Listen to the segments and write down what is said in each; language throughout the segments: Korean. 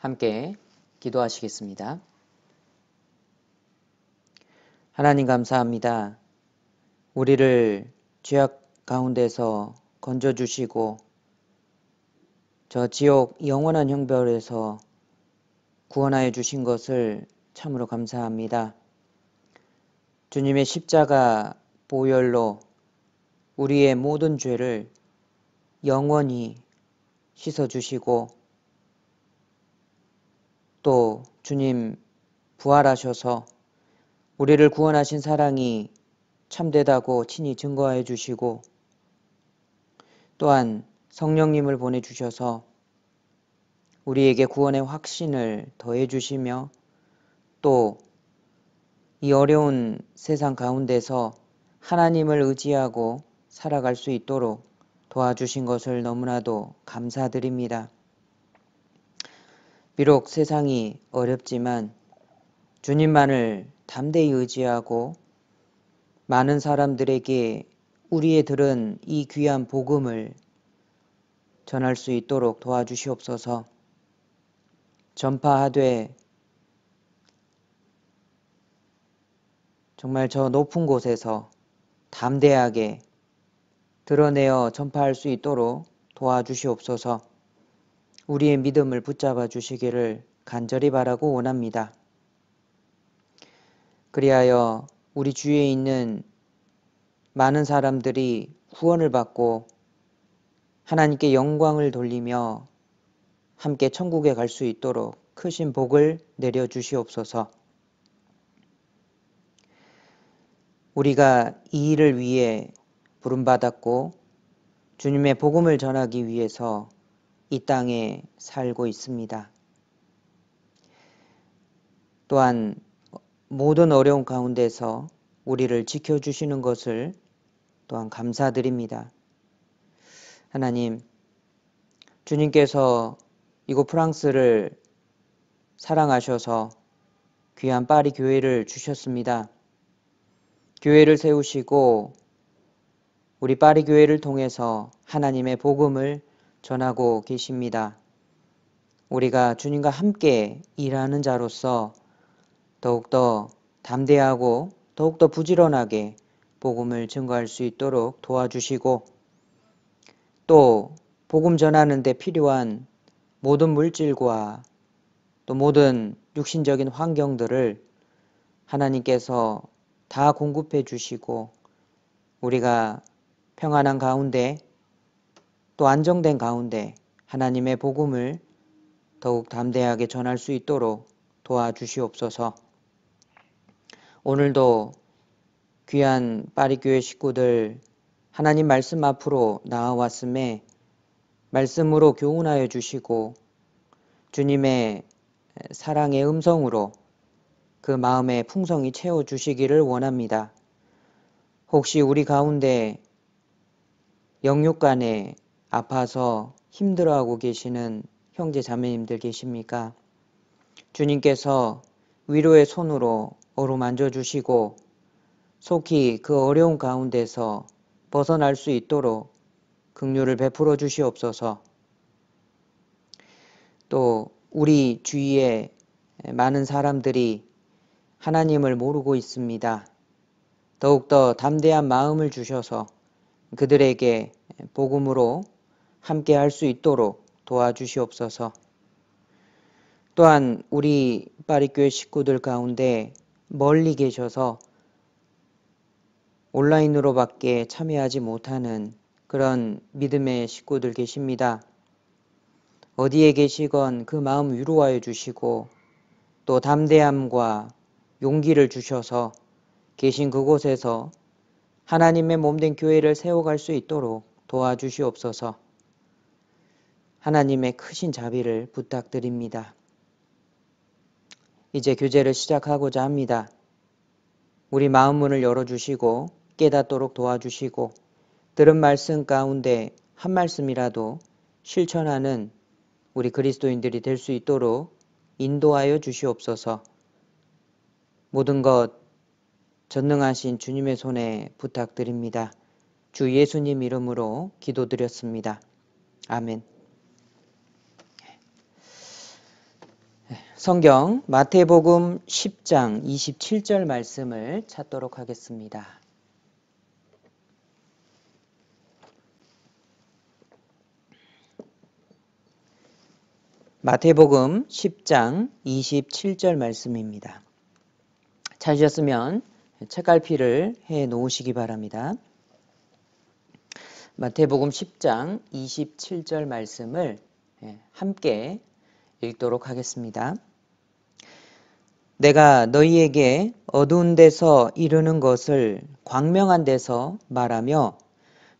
함께 기도하시겠습니다. 하나님 감사합니다. 우리를 죄악 가운데서 건져주시고 저 지옥 영원한 형별에서 구원하여 주신 것을 참으로 감사합니다. 주님의 십자가 보혈로 우리의 모든 죄를 영원히 씻어주시고 또 주님 부활하셔서 우리를 구원하신 사랑이 참되다고 친히 증거해 주시고 또한 성령님을 보내주셔서 우리에게 구원의 확신을 더해 주시며 또 이 어려운 세상 가운데서 하나님을 의지하고 살아갈 수 있도록 도와주신 것을 너무나도 감사드립니다. 비록 세상이 어렵지만 주님만을 담대히 의지하고 많은 사람들에게 우리의 들은 이 귀한 복음을 전할 수 있도록 도와주시옵소서 전파하되 정말 저 높은 곳에서 담대하게 드러내어 전파할 수 있도록 도와주시옵소서 우리의 믿음을 붙잡아 주시기를 간절히 바라고 원합니다. 그리하여 우리 주위에 있는 많은 사람들이 구원을 받고 하나님께 영광을 돌리며 함께 천국에 갈 수 있도록 크신 복을 내려 주시옵소서. 우리가 이 일을 위해 부름받았고 주님의 복음을 전하기 위해서 이 땅에 살고 있습니다. 또한 모든 어려운 가운데서 우리를 지켜주시는 것을 또한 감사드립니다. 하나님, 주님께서 이곳 프랑스를 사랑하셔서 귀한 파리 교회를 주셨습니다. 교회를 세우시고 우리 파리 교회를 통해서 하나님의 복음을 전하고 계십니다. 우리가 주님과 함께 일하는 자로서 더욱더 담대하고 더욱더 부지런하게 복음을 증거할 수 있도록 도와주시고 또 복음 전하는 데 필요한 모든 물질과 또 모든 육신적인 환경들을 하나님께서 다 공급해 주시고 우리가 평안한 가운데 또 안정된 가운데 하나님의 복음을 더욱 담대하게 전할 수 있도록 도와주시옵소서. 오늘도 귀한 파리교회 식구들 하나님 말씀 앞으로 나아왔음에 말씀으로 교훈하여 주시고 주님의 사랑의 음성으로 그마음의풍성이 채워 주시기를 원합니다. 혹시 우리 가운데 영육 간에 아파서 힘들어하고 계시는 형제 자매님들 계십니까? 주님께서 위로의 손으로 어루만져 주시고 속히 그 어려운 가운데서 벗어날 수 있도록 긍휼을 베풀어 주시옵소서. 또 우리 주위에 많은 사람들이 하나님을 모르고 있습니다. 더욱더 담대한 마음을 주셔서 그들에게 복음으로 함께 할 수 있도록 도와주시옵소서. 또한 우리 파리교회 식구들 가운데 멀리 계셔서 온라인으로밖에 참여하지 못하는 그런 믿음의 식구들 계십니다. 어디에 계시건 그 마음 위로하여 주시고 또 담대함과 용기를 주셔서 계신 그곳에서 하나님의 몸된 교회를 세워갈 수 있도록 도와주시옵소서. 하나님의 크신 자비를 부탁드립니다. 이제 교제를 시작하고자 합니다. 우리 마음 문을 열어주시고 깨닫도록 도와주시고 들은 말씀 가운데 한 말씀이라도 실천하는 우리 그리스도인들이 될 수 있도록 인도하여 주시옵소서 모든 것 전능하신 주님의 손에 부탁드립니다. 주 예수님 이름으로 기도드렸습니다. 아멘. 성경 마태복음 10장 27절 말씀을 찾도록 하겠습니다. 마태복음 10장 27절 말씀입니다. 찾으셨으면 책갈피를 해 놓으시기 바랍니다. 마태복음 10장 27절 말씀을 예, 함께 읽도록 하겠습니다. 내가 너희에게 어두운 데서 이루는 것을 광명한 데서 말하며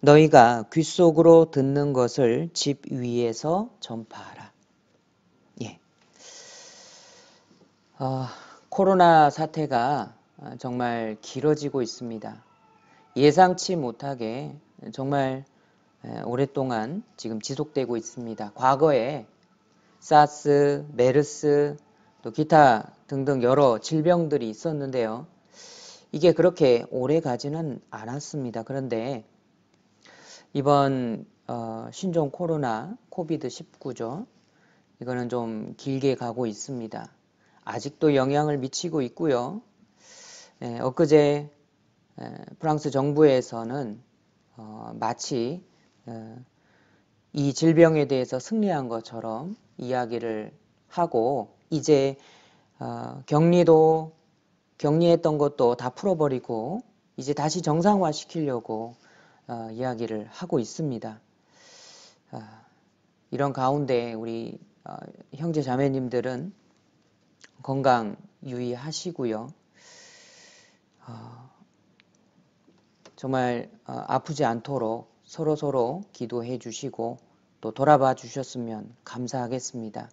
너희가 귀 속으로 듣는 것을 집 위에서 전파하라. 예. 어, 코로나 사태가 정말 길어지고 있습니다. 예상치 못하게 정말 오랫동안 지금 지속되고 있습니다. 과거에 사스, 메르스, 또 기타 등등 여러 질병들이 있었는데요. 이게 그렇게 오래 가지는 않았습니다. 그런데 이번 어, 신종 코로나 코비드 19죠. 이거는 좀 길게 가고 있습니다. 아직도 영향을 미치고 있고요. 예, 엊그제 예, 프랑스 정부에서는 어, 마치 예, 이 질병에 대해서 승리한 것처럼 이야기를 하고 이제 어, 격리도 격리했던 것도 다 풀어버리고 이제 다시 정상화 시키려고 어, 이야기를 하고 있습니다. 어, 이런 가운데 우리 형제 자매님들은 건강 유의하시고요. 정말 아프지 않도록 서로서로 서로 기도해 주시고 또 돌아봐 주셨으면 감사하겠습니다.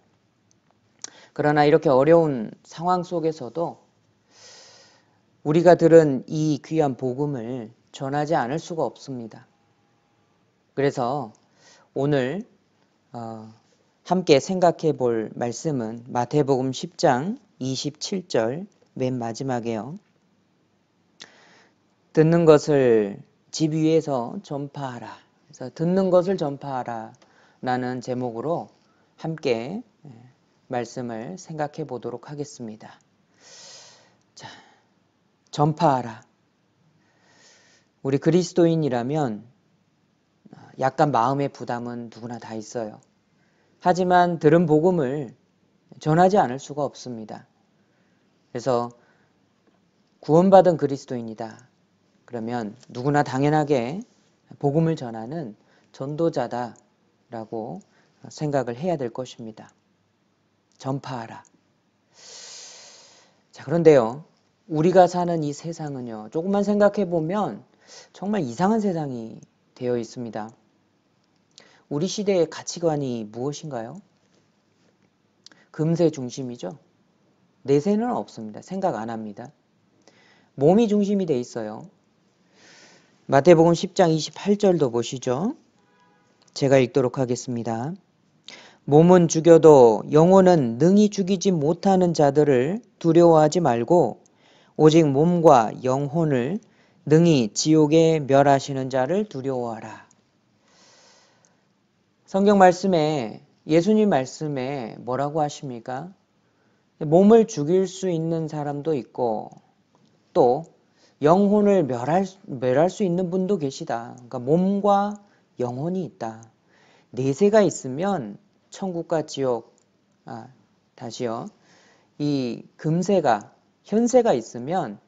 그러나 이렇게 어려운 상황 속에서도 우리가 들은 이 귀한 복음을 전하지 않을 수가 없습니다. 그래서 오늘 어, 함께 생각해 볼 말씀은 마태복음 10장 27절 맨 마지막에요. 듣는 것을 집 위에서 전파하라. 그래서 듣는 것을 전파하라 라는 제목으로 함께 예, 말씀을 생각해 보도록 하겠습니다. 자, 전파하라. 우리 그리스도인이라면 어, 약간 마음의 부담은 누구나 다 있어요. 하지만 들은 복음을 전하지 않을 수가 없습니다. 그래서 구원받은 그리스도인이다. 그러면 누구나 당연하게 복음을 전하는 전도자다. 라고 생각을 해야 될 것입니다. 전파하라. 자, 그런데요. 우리가 사는 이 세상은요. 조금만 생각해 보면 정말 이상한 세상이 되어 있습니다. 우리 시대의 가치관이 무엇인가요? 금세 중심이죠. 내세는 없습니다. 생각 안 합니다. 몸이 중심이 돼 있어요. 마태복음 10장 28절도 보시죠. 제가 읽도록 하겠습니다. 몸은 죽여도 영혼은 능히 죽이지 못하는 자들을 두려워하지 말고 오직 몸과 영혼을 능히 지옥에 멸하시는 자를 두려워하라. 성경 말씀에 예수님 말씀에 뭐라고 하십니까? 몸을 죽일 수 있는 사람도 있고 또 영혼을 멸할, 멸할 수 있는 분도 계시다. 그러니까 몸과 영혼이 있다. 내세가 있으면 천국과 지옥, 아, 다시요. 이 금세가, 현세가 있으면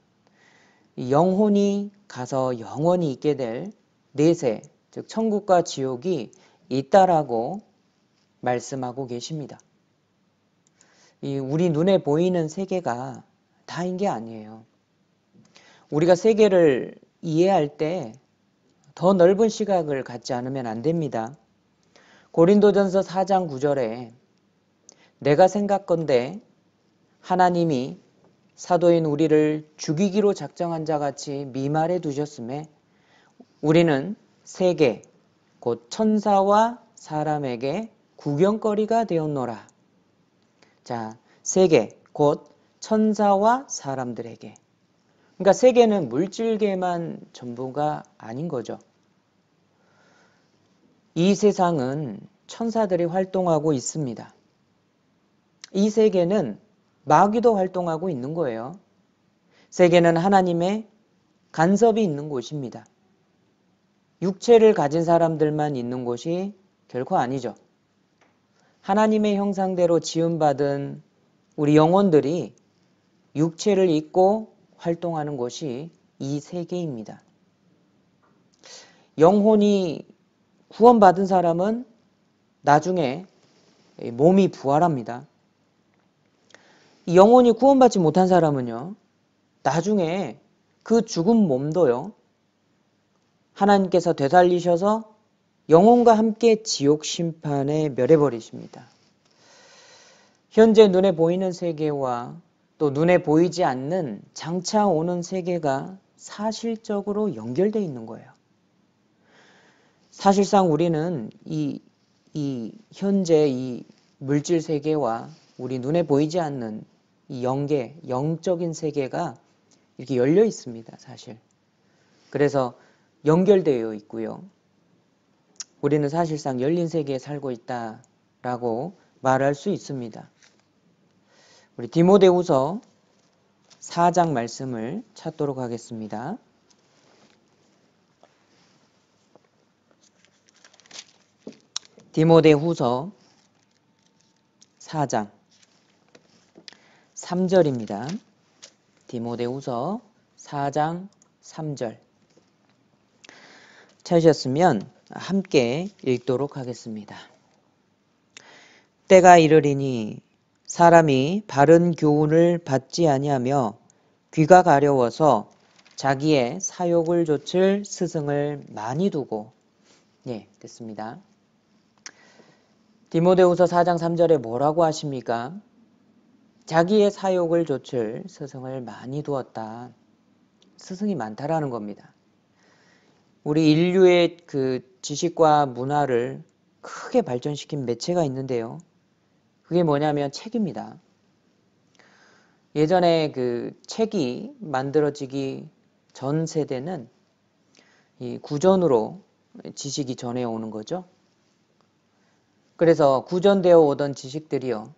영혼이 가서 영원히 있게 될 내세, 즉 천국과 지옥이 있다라고 말씀하고 계십니다. 이 우리 눈에 보이는 세계가 다인 게 아니에요. 우리가 세계를 이해할 때더 넓은 시각을 갖지 않으면 안 됩니다. 고린도전서 4장 9절에 내가 생각건데 하나님이 사도인 우리를 죽이기로 작정한 자 같이 미말해 두셨음에 우리는 세계 곧 천사와 사람에게 구경거리가 되었노라. 자, 세계 곧 천사와 사람들에게 그러니까 세계는 물질계만 전부가 아닌 거죠. 이 세상은 천사들이 활동하고 있습니다. 이 세계는 마귀도 활동하고 있는 거예요. 세계는 하나님의 간섭이 있는 곳입니다. 육체를 가진 사람들만 있는 곳이 결코 아니죠. 하나님의 형상대로 지음받은 우리 영혼들이 육체를 잊고 활동하는 것이 이 세계입니다. 영혼이 구원받은 사람은 나중에 몸이 부활합니다. 영혼이 구원받지 못한 사람은요, 나중에 그 죽은 몸도요, 하나님께서 되살리셔서 영혼과 함께 지옥 심판에 멸해버리십니다. 현재 눈에 보이는 세계와 또 눈에 보이지 않는 장차 오는 세계가 사실적으로 연결되어 있는 거예요. 사실상 우리는 이, 이 현재 이 물질 세계와 우리 눈에 보이지 않는 이 영계, 영적인 세계가 이렇게 열려 있습니다, 사실. 그래서 연결되어 있고요. 우리는 사실상 열린 세계에 살고 있다라고 말할 수 있습니다. 우리 디모데후서 4장 말씀을 찾도록 하겠습니다. 디모데후서 4장 3절입니다. 디모데후서 4장 3절 찾으셨으면 함께 읽도록 하겠습니다. 때가 이르리니 사람이 바른 교훈을 받지 아니하며 귀가 가려워서 자기의 사욕을 조칠 스승을 많이 두고 예, 됐습니다. 디모데후서 4장 3절에 뭐라고 하십니까? 자기의 사욕을 조칠 스승을 많이 두었다. 스승이 많다라는 겁니다. 우리 인류의 그 지식과 문화를 크게 발전시킨 매체가 있는데요. 그게 뭐냐면 책입니다. 예전에 그 책이 만들어지기 전 세대는 이 구전으로 지식이 전해오는 거죠. 그래서 구전되어 오던 지식들이요.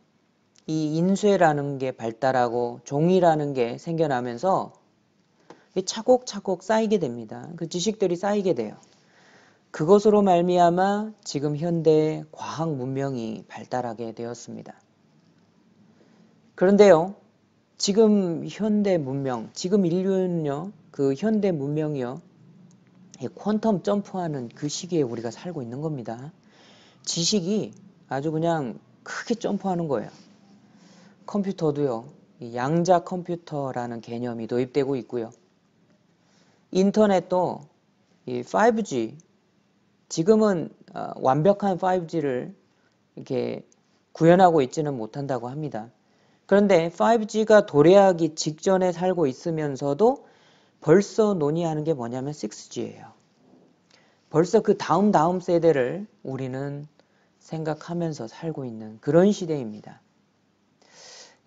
이 인쇄라는 게 발달하고 종이라는 게 생겨나면서 차곡차곡 쌓이게 됩니다. 그 지식들이 쌓이게 돼요. 그것으로 말미암아 지금 현대의 과학 문명이 발달하게 되었습니다. 그런데요. 지금 현대 문명, 지금 인류는요. 그 현대 문명이요. 퀀텀 점프하는 그 시기에 우리가 살고 있는 겁니다. 지식이 아주 그냥 크게 점프하는 거예요. 컴퓨터도요. 양자 컴퓨터라는 개념이 도입되고 있고요. 인터넷도 5G 지금은 어, 완벽한 5G를 이렇게 구현하고 있지는 못한다고 합니다. 그런데 5G가 도래하기 직전에 살고 있으면서도 벌써 논의하는 게 뭐냐면 6G예요. 벌써 그 다음 다음 세대를 우리는 생각하면서 살고 있는 그런 시대입니다.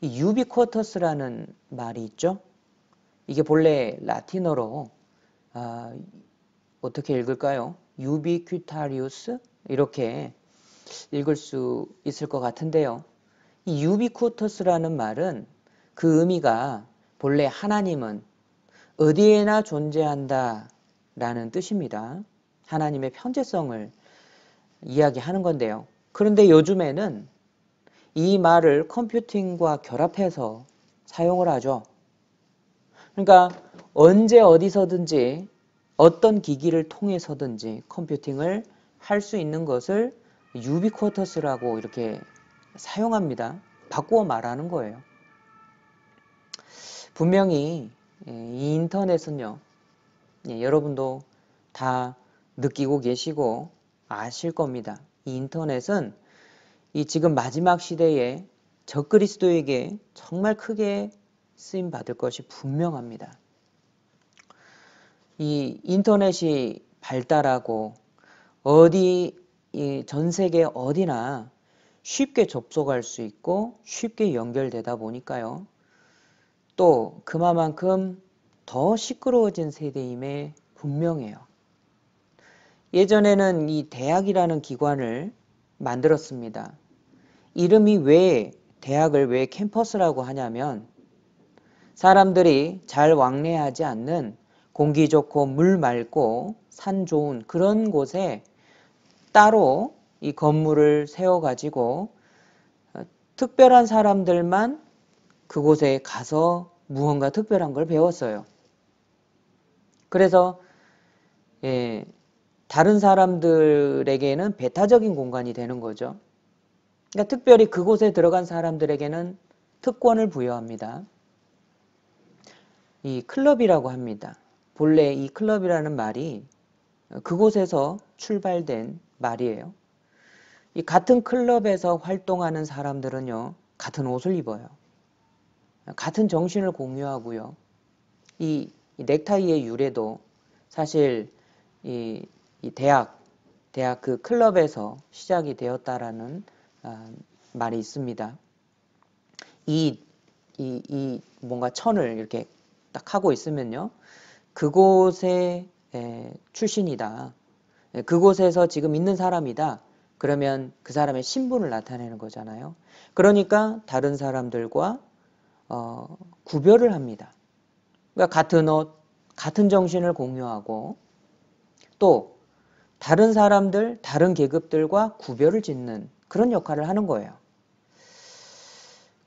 이 유비쿼터스라는 말이 있죠. 이게 본래 라틴어로 아, 어떻게 읽을까요? 유비큐타리우스 이렇게 읽을 수 있을 것 같은데요. 이 유비쿼터스라는 말은 그 의미가 본래 하나님은 어디에나 존재한다 라는 뜻입니다. 하나님의 편재성을 이야기하는 건데요. 그런데 요즘에는 이 말을 컴퓨팅과 결합해서 사용을 하죠. 그러니까 언제 어디서든지 어떤 기기를 통해서든지 컴퓨팅을 할 수 있는 것을 유비쿼터스라고 이렇게 사용합니다. 바꾸어 말하는 거예요. 분명히 예, 이 인터넷은요. 예, 여러분도 다 느끼고 계시고 아실 겁니다. 이 인터넷은 이 지금 마지막 시대에 적그리스도에게 정말 크게 쓰임 받을 것이 분명합니다. 이 인터넷이 발달하고 어디 전 세계 어디나 쉽게 접속할 수 있고 쉽게 연결되다 보니까요. 또 그만큼 더 시끄러워진 세대임에 분명해요. 예전에는 이 대학이라는 기관을 만들었습니다. 이름이 왜 대학을 왜 캠퍼스라고 하냐면 사람들이 잘 왕래하지 않는 공기 좋고 물 맑고 산 좋은 그런 곳에 따로 이 건물을 세워가지고 어, 특별한 사람들만 그곳에 가서 무언가 특별한 걸 배웠어요. 그래서 예, 다른 사람들에게는 배타적인 공간이 되는 거죠. 그러니까 특별히 그곳에 들어간 사람들에게는 특권을 부여합니다. 이 클럽이라고 합니다. 본래 이 클럽이라는 말이 그곳에서 출발된 말이에요. 이 같은 클럽에서 활동하는 사람들은요, 같은 옷을 입어요. 같은 정신을 공유하고요. 이, 넥타이의 유래도 사실 이, 대학, 대학 그 클럽에서 시작이 되었다라는 아, 말이 있습니다. 이, 이, 이 뭔가 천을 이렇게 딱 하고 있으면요. 그곳의 출신이다. 그곳에서 지금 있는 사람이다. 그러면 그 사람의 신분을 나타내는 거잖아요. 그러니까 다른 사람들과 어, 구별을 합니다. 그러니까 같은 옷, 같은 정신을 공유하고 또 다른 사람들, 다른 계급들과 구별을 짓는 그런 역할을 하는 거예요.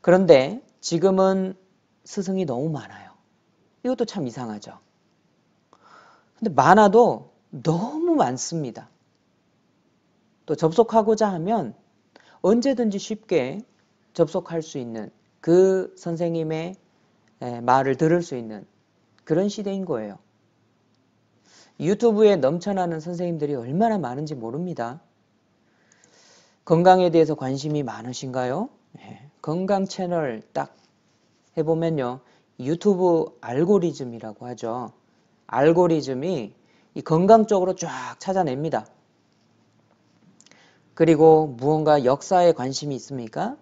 그런데 지금은 스승이 너무 많아요. 이것도 참 이상하죠. 근데 많아도 너무 많습니다. 또 접속하고자 하면 언제든지 쉽게 접속할 수 있는 그 선생님의 말을 들을 수 있는 그런 시대인 거예요. 유튜브에 넘쳐나는 선생님들이 얼마나 많은지 모릅니다. 건강에 대해서 관심이 많으신가요? 네. 건강 채널 딱 해보면요. 유튜브 알고리즘이라고 하죠. 알고리즘이 이 건강 적으로쫙 찾아냅니다. 그리고 무언가 역사에 관심이 있습니까?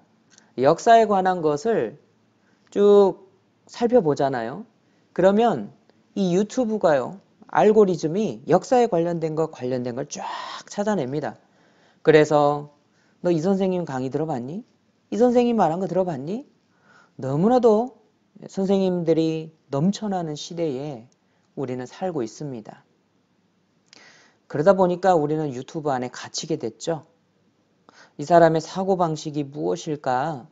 역사에 관한 것을 쭉 살펴보잖아요. 그러면 이 유튜브가요. 알고리즘이 역사에 관련된 것 관련된 걸 쫙 찾아냅니다. 그래서 너 이 선생님 강의 들어봤니? 이 선생님 말한 거 들어봤니? 너무나도 선생님들이 넘쳐나는 시대에 우리는 살고 있습니다. 그러다 보니까 우리는 유튜브 안에 갇히게 됐죠. 이 사람의 사고방식이 무엇일까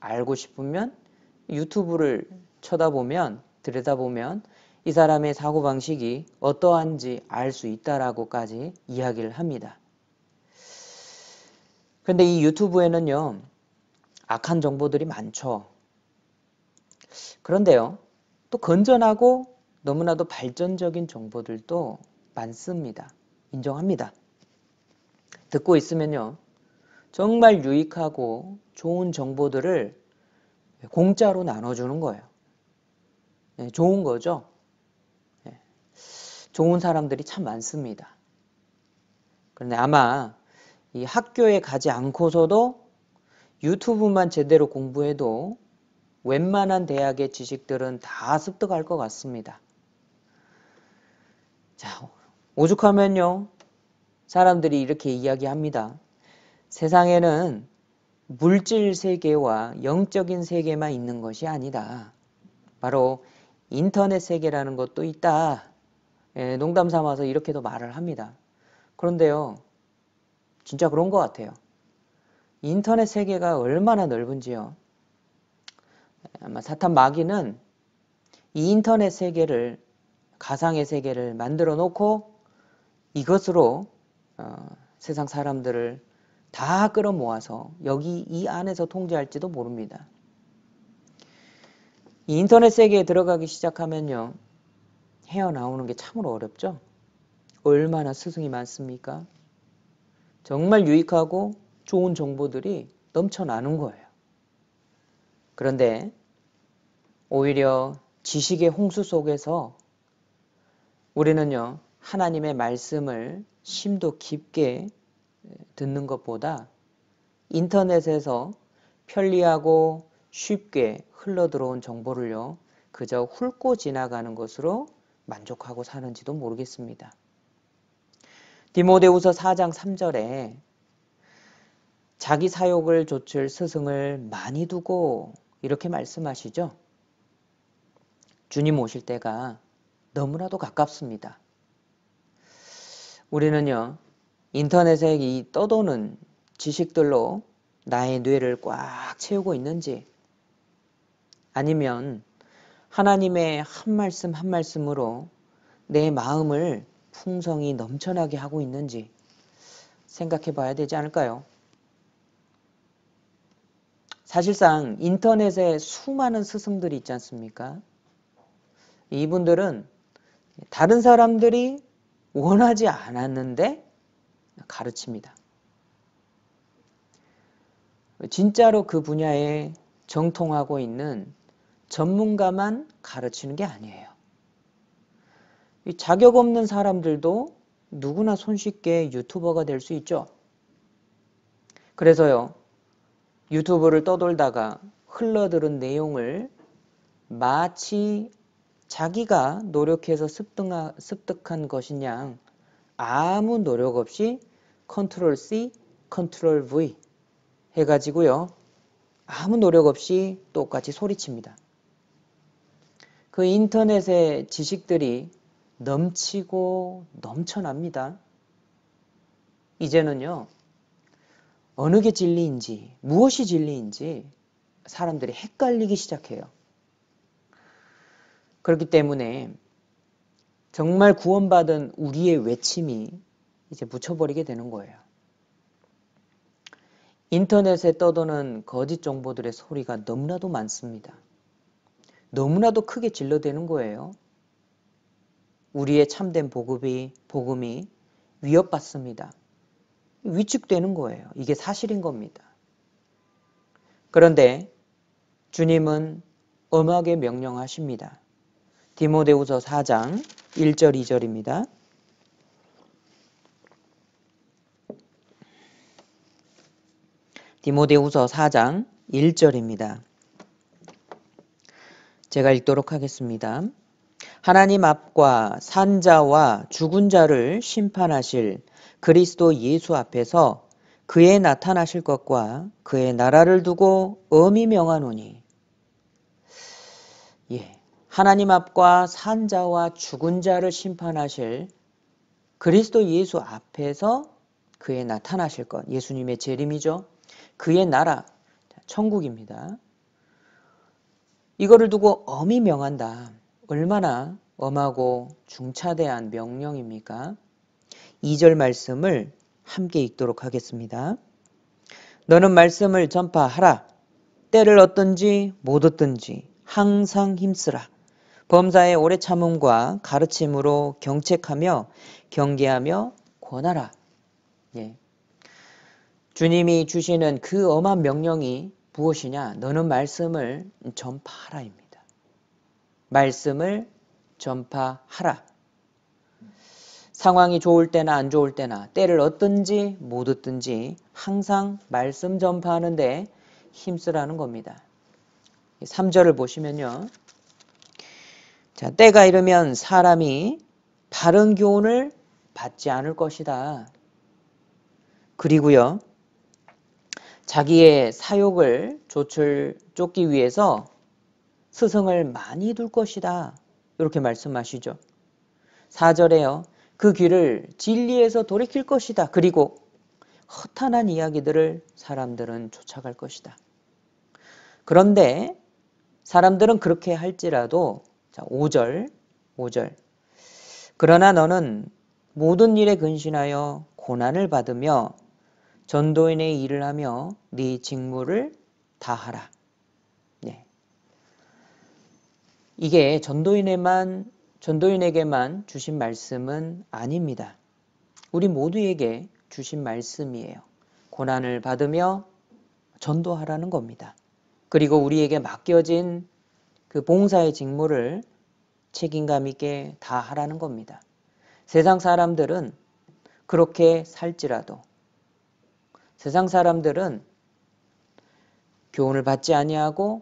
알고 싶으면 유튜브를 쳐다보면 들여다보면 이 사람의 사고방식이 어떠한지 알 수 있다라고까지 이야기를 합니다. 근데 이 유튜브에는요, 악한 정보들이 많죠. 그런데요, 또 건전하고 너무나도 발전적인 정보들도 많습니다. 인정합니다. 듣고 있으면요. 정말 유익하고 좋은 정보들을 공짜로 나눠주는 거예요. 네, 좋은 거죠? 네. 좋은 사람들이 참 많습니다. 그런데 아마 이 학교에 가지 않고서도 유튜브만 제대로 공부해도 웬만한 대학의 지식들은 다 습득할 것 같습니다. 자, 오죽하면요. 사람들이 이렇게 이야기합니다. 세상에는 물질 세계와 영적인 세계만 있는 것이 아니다. 바로 인터넷 세계라는 것도 있다. 예, 농담 삼아서 이렇게도 말을 합니다. 그런데요, 진짜 그런 것 같아요. 인터넷 세계가 얼마나 넓은지요. 아마 사탄 마귀는 이 인터넷 세계를 가상의 세계를 만들어 놓고 이것으로 어, 세상 사람들을 다 끌어모아서 여기 이 안에서 통제할지도 모릅니다. 이 인터넷 세계에 들어가기 시작하면요. 헤어나오는 게 참으로 어렵죠. 얼마나 스승이 많습니까? 정말 유익하고 좋은 정보들이 넘쳐나는 거예요. 그런데 오히려 지식의 홍수 속에서 우리는요, 하나님의 말씀을 심도 깊게 듣는 것보다 인터넷에서 편리하고 쉽게 흘러들어온 정보를요, 그저 훑고 지나가는 것으로 만족하고 사는지도 모르겠습니다. 디모데우서 4장 3절에 자기 사욕을 조칠 스승을 많이 두고 이렇게 말씀하시죠. 주님 오실 때가 너무나도 가깝습니다. 우리는요, 인터넷에이 떠도는 지식들로 나의 뇌를 꽉 채우고 있는지 아니면 하나님의 한 말씀 한 말씀으로 내 마음을 풍성히 넘쳐나게 하고 있는지 생각해 봐야 되지 않을까요? 사실상 인터넷에 수많은 스승들이 있지 않습니까? 이분들은 다른 사람들이 원하지 않았는데 가르칩니다. 진짜로 그 분야에 정통하고 있는 전문가만 가르치는 게 아니에요. 자격 없는 사람들도 누구나 손쉽게 유튜버가 될 수 있죠. 그래서요, 유튜브를 떠돌다가 흘러들은 내용을 마치 자기가 노력해서 습득한 것이냐 아무 노력 없이 컨트롤 C, 컨트롤 V 해가지고요. 아무 노력 없이 똑같이 소리칩니다. 그 인터넷의 지식들이 넘치고 넘쳐납니다. 이제는요. 어느 게 진리인지 무엇이 진리인지 사람들이 헷갈리기 시작해요. 그렇기 때문에 정말 구원받은 우리의 외침이 이제 묻혀버리게 되는 거예요. 인터넷에 떠도는 거짓 정보들의 소리가 너무나도 많습니다. 너무나도 크게 질러대는 거예요. 우리의 참된 복음이, 복음이 위협받습니다. 위축되는 거예요. 이게 사실인 겁니다. 그런데 주님은 엄하게 명령하십니다. 디모데후서 4장 1절 2절입니다. 디모데후서 4장 1절입니다. 제가 읽도록 하겠습니다. 하나님 앞과 산자와 죽은 자를 심판하실 그리스도 예수 앞에서 그에 나타나실 것과 그의 나라를 두고 어미 명하노니 예. 하나님 앞과 산 자와 죽은 자를 심판하실 그리스도 예수 앞에서 그에 나타나실 것. 예수님의 재림이죠. 그의 나라, 천국입니다. 이거를 두고 엄히 명한다. 얼마나 엄하고 중차대한 명령입니까? 2절 말씀을 함께 읽도록 하겠습니다. 너는 말씀을 전파하라. 때를 얻든지 못 얻든지 항상 힘쓰라. 범사의 오래 참음과 가르침으로 경책하며 경계하며 권하라. 예. 주님이 주시는 그 엄한 명령이 무엇이냐? 너는 말씀을 전파하라입니다. 말씀을 전파하라. 상황이 좋을 때나 안 좋을 때나 때를 얻든지 못 얻든지 항상 말씀 전파하는데 힘쓰라는 겁니다. 3절을 보시면요. 자, 때가 이르면 사람이 바른 교훈을 받지 않을 것이다. 그리고요. 자기의 사욕을 조출, 쫓기 위해서 스승을 많이 둘 것이다. 이렇게 말씀하시죠. 4절에요. 그 귀를 진리에서 돌이킬 것이다. 그리고 허탄한 이야기들을 사람들은 쫓아갈 것이다. 그런데 사람들은 그렇게 할지라도 자, 5절. 5절. 그러나 너는 모든 일에 근신하여 고난을 받으며 전도인의 일을 하며 네 직무를 다하라. 네. 이게 전도인에만 전도인에게만 주신 말씀은 아닙니다. 우리 모두에게 주신 말씀이에요. 고난을 받으며 전도하라는 겁니다. 그리고 우리에게 맡겨진 그 봉사의 직무를 책임감 있게 다 하라는 겁니다. 세상 사람들은 그렇게 살지라도 세상 사람들은 교훈을 받지 아니하고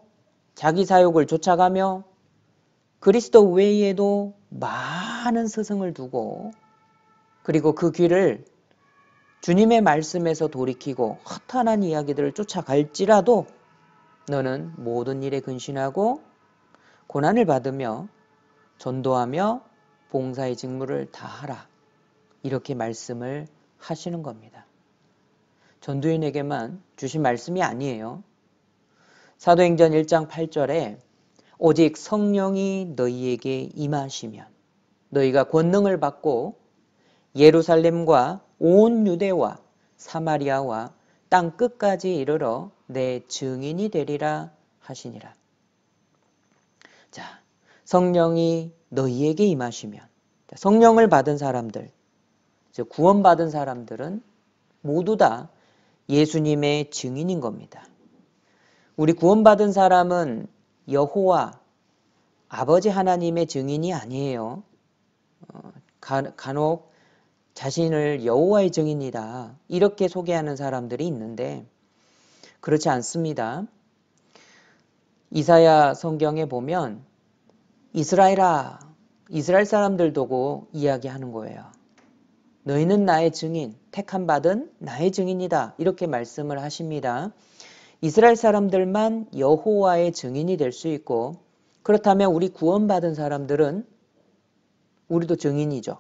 자기 사욕을 쫓아가며 그리스도 외에도 많은 스승을 두고 그리고 그 귀를 주님의 말씀에서 돌이키고 허탄한 이야기들을 쫓아갈지라도 너는 모든 일에 근신하고 고난을 받으며 전도하며 봉사의 직무를 다하라. 이렇게 말씀을 하시는 겁니다. 전도인에게만 주신 말씀이 아니에요. 사도행전 1장 8절에 오직 성령이 너희에게 임하시면 너희가 권능을 받고 예루살렘과 온 유대와 사마리아와 땅 끝까지 이르러 내 증인이 되리라 하시니라. 자, 성령이 너희에게 임하시면 성령을 받은 사람들, 즉 구원받은 사람들은 모두 다 예수님의 증인인 겁니다. 우리 구원받은 사람은 여호와 아버지 하나님의 증인이 아니에요. 어, 간혹 자신을 여호와의 증인이다 이렇게 소개하는 사람들이 있는데 그렇지 않습니다. 이사야 성경에 보면 이스라엘아 이스라엘 사람들도고 이야기하는 거예요. 너희는 나의 증인, 택함 받은 나의 증인이다. 이렇게 말씀을 하십니다. 이스라엘 사람들만 여호와의 증인이 될 수 있고 그렇다면 우리 구원받은 사람들은 우리도 증인이죠.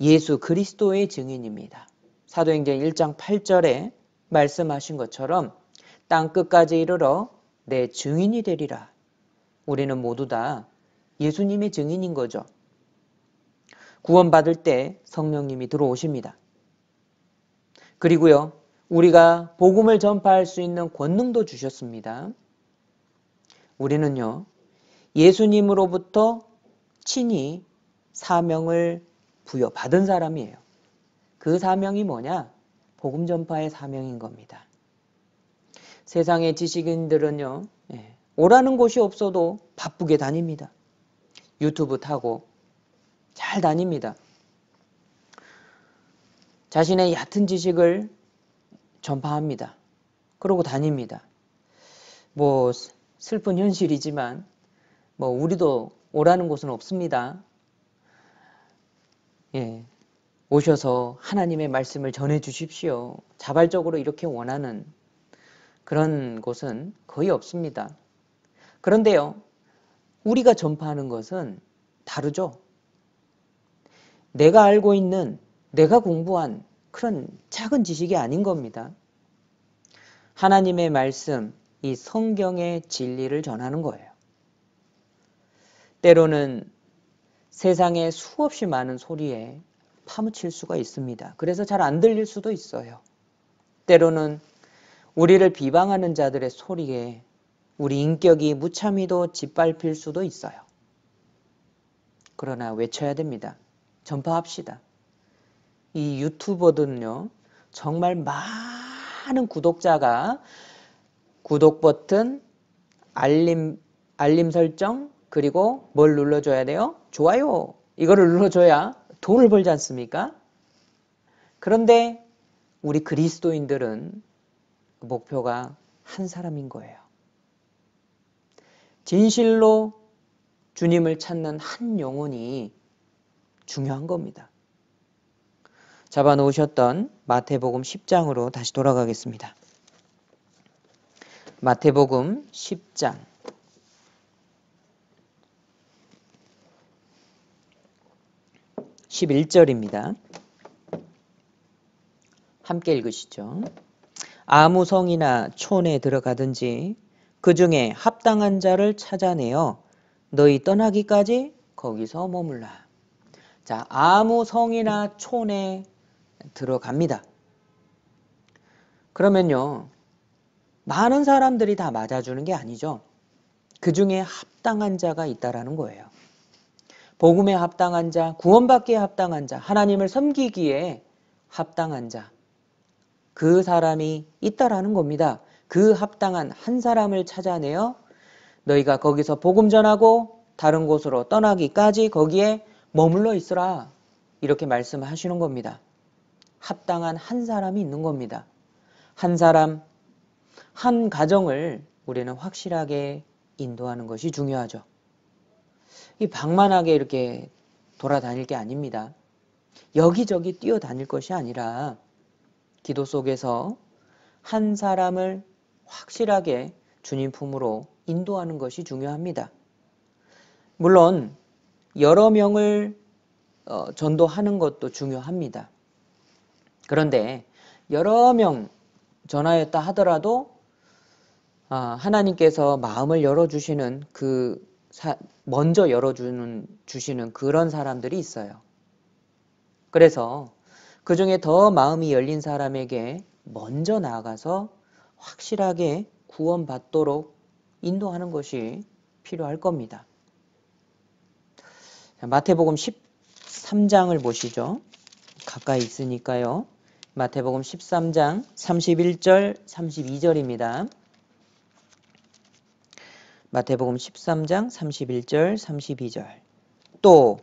예수 그리스도의 증인입니다. 사도행전 1장 8절에 말씀하신 것처럼 땅 끝까지 이르러 내 증인이 되리라. 우리는 모두 다 예수님의 증인인 거죠. 구원받을 때 성령님이 들어오십니다. 그리고요, 우리가 복음을 전파할 수 있는 권능도 주셨습니다. 우리는요, 예수님으로부터 친히 사명을 부여받은 사람이에요. 그 사명이 뭐냐? 복음 전파의 사명인 겁니다. 세상의 지식인들은요, 예, 오라는 곳이 없어도 바쁘게 다닙니다. 유튜브 타고 잘 다닙니다. 자신의 얕은 지식을 전파합니다. 그러고 다닙니다. 뭐 슬픈 현실이지만 뭐 우리도 오라는 곳은 없습니다. 예. 오셔서 하나님의 말씀을 전해 주십시오. 자발적으로 이렇게 원하는 그런 곳은 거의 없습니다. 그런데요, 우리가 전파하는 것은 다르죠. 내가 알고 있는, 내가 공부한 그런 작은 지식이 아닌 겁니다. 하나님의 말씀, 이 성경의 진리를 전하는 거예요. 때로는 세상에 수없이 많은 소리에 파묻힐 수가 있습니다. 그래서 잘 안 들릴 수도 있어요. 때로는 우리를 비방하는 자들의 소리에 우리 인격이 무참히도 짓밟힐 수도 있어요. 그러나 외쳐야 됩니다. 전파합시다. 이 유튜버들은요, 정말 많은 구독자가 구독 버튼, 알림, 알림 설정, 그리고 뭘 눌러줘야 돼요? 좋아요! 이거를 눌러줘야 돈을 벌지 않습니까? 그런데 우리 그리스도인들은 그 목표가 한 사람인 거예요. 진실로 주님을 찾는 한 영혼이 중요한 겁니다. 잡아놓으셨던 마태복음 10장으로 다시 돌아가겠습니다. 마태복음 10장 11절입니다. 함께 읽으시죠. 아무 성이나 촌에 들어가든지 그 중에 합당한 자를 찾아내어 너희 떠나기까지 거기서 머물라. 자, 아무 성이나 촌에 들어갑니다. 그러면요. 많은 사람들이 다 맞아주는 게 아니죠. 그 중에 합당한 자가 있다라는 거예요. 복음에 합당한 자, 구원받기에 합당한 자, 하나님을 섬기기에 합당한 자, 그 사람이 있다라는 겁니다. 그 합당한 한 사람을 찾아내어 너희가 거기서 복음 전하고 다른 곳으로 떠나기까지 거기에 머물러 있으라. 이렇게 말씀하시는 겁니다. 합당한 한 사람이 있는 겁니다. 한 사람, 한 가정을 우리는 확실하게 인도하는 것이 중요하죠. 이 방만하게 이렇게 돌아다닐 게 아닙니다. 여기저기 뛰어다닐 것이 아니라 기도 속에서 한 사람을 확실하게 주님 품으로 인도하는 것이 중요합니다. 물론 여러 명을 어, 전도하는 것도 중요합니다. 그런데 여러 명 전하였다 하더라도 어, 하나님께서 마음을 열어주시는 그 사, 먼저 열어주는 주시는 그런 사람들이 있어요. 그래서 그 중에 더 마음이 열린 사람에게 먼저 나아가서 확실하게 구원받도록 인도하는 것이 필요할 겁니다. 마태복음 13장을 보시죠. 가까이 있으니까요. 마태복음 13장 31절 32절입니다. 마태복음 13장 31절 32절 또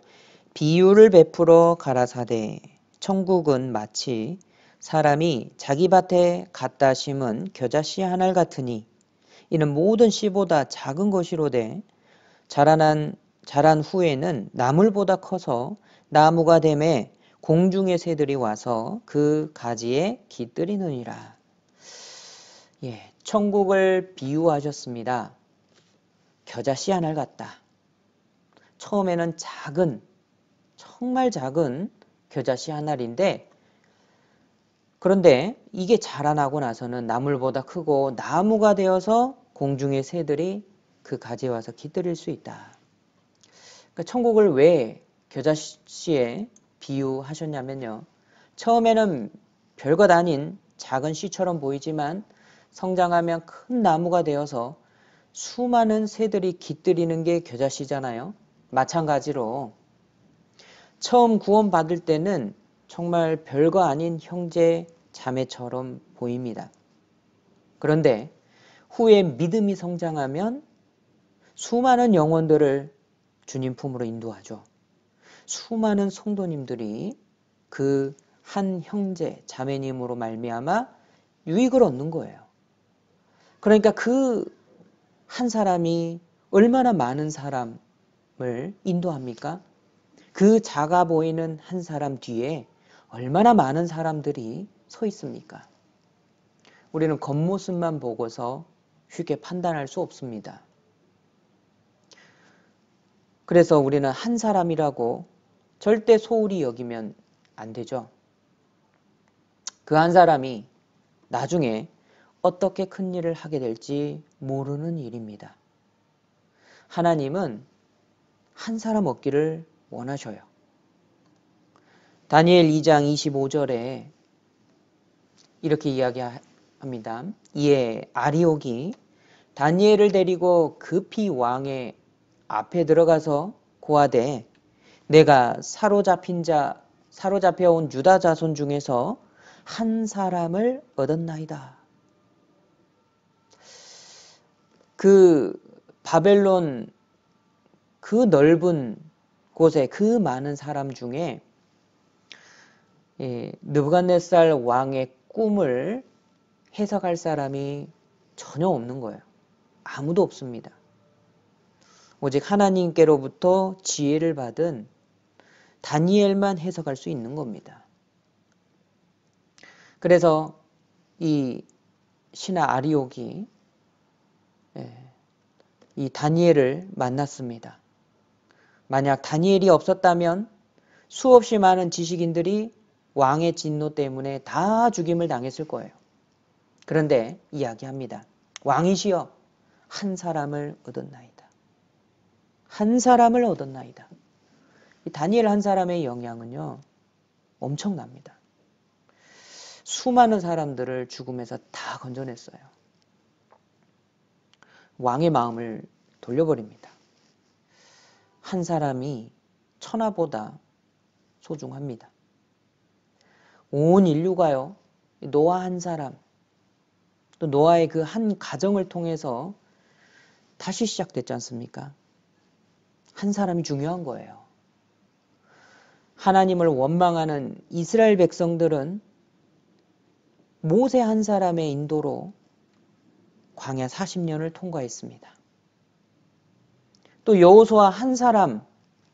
비유를 베풀어 가라사대 천국은 마치 사람이 자기 밭에 갖다 심은 겨자씨 하나를 같으니 이는 모든 씨보다 작은 것이로되 자라난 자란 후에는 나물보다 커서 나무가 됨에 공중의 새들이 와서 그 가지에 깃들이느니라. 예, 천국을 비유하셨습니다. 겨자씨 하나를 갖다. 처음에는 작은, 정말 작은 겨자씨 한 알인데 그런데 이게 자라나고 나서는 나물보다 크고 나무가 되어서 공중의 새들이 그 가지에 와서 깃들일 수 있다. 그러니까 천국을 왜 겨자씨에 비유하셨냐면요. 처음에는 별것 아닌 작은 씨처럼 보이지만 성장하면 큰 나무가 되어서 수많은 새들이 깃들이는 게 겨자씨잖아요. 마찬가지로 처음 구원받을 때는 정말 별거 아닌 형제, 자매처럼 보입니다. 그런데 후에 믿음이 성장하면 수많은 영혼들을 주님 품으로 인도하죠. 수많은 성도님들이 그 한 형제, 자매님으로 말미암아 유익을 얻는 거예요. 그러니까 그 한 사람이 얼마나 많은 사람을 인도합니까? 그 작아 보이는 한 사람 뒤에 얼마나 많은 사람들이 서 있습니까? 우리는 겉모습만 보고서 쉽게 판단할 수 없습니다. 그래서 우리는 한 사람이라고 절대 소홀히 여기면 안 되죠. 그 한 사람이 나중에 어떻게 큰 일을 하게 될지 모르는 일입니다. 하나님은 한 사람 얻기를 원하셔요. 다니엘 2장 25절에 이렇게 이야기합니다. 이에 아리옥이 다니엘을 데리고 급히 왕의 앞에 들어가서 고하되 내가 사로잡힌 자 사로잡혀 온 유다 자손 중에서 한 사람을 얻었나이다. 그 바벨론 그 넓은 곳에 그 많은 사람 중에 예, 느부갓네살 왕의 꿈을 해석할 사람이 전혀 없는 거예요. 아무도 없습니다. 오직 하나님께로부터 지혜를 받은 다니엘만 해석할 수 있는 겁니다. 그래서 이 신하 아리옥이 예, 이 다니엘을 만났습니다. 만약 다니엘이 없었다면 수없이 많은 지식인들이 왕의 진노 때문에 다 죽임을 당했을 거예요. 그런데 이야기합니다. 왕이시여 한 사람을 얻었나이다. 한 사람을 얻었나이다. 다니엘 한 사람의 영향은요. 엄청납니다. 수많은 사람들을 죽음에서 다 건져냈어요. 왕의 마음을 돌려버립니다. 한 사람이 천하보다 소중합니다. 온 인류가요. 노아 한 사람 또 노아의 그 한 가정을 통해서 다시 시작됐지 않습니까? 한 사람이 중요한 거예요. 하나님을 원망하는 이스라엘 백성들은 모세 한 사람의 인도로 광야 40년을 통과했습니다. 또 여호수아 한 사람,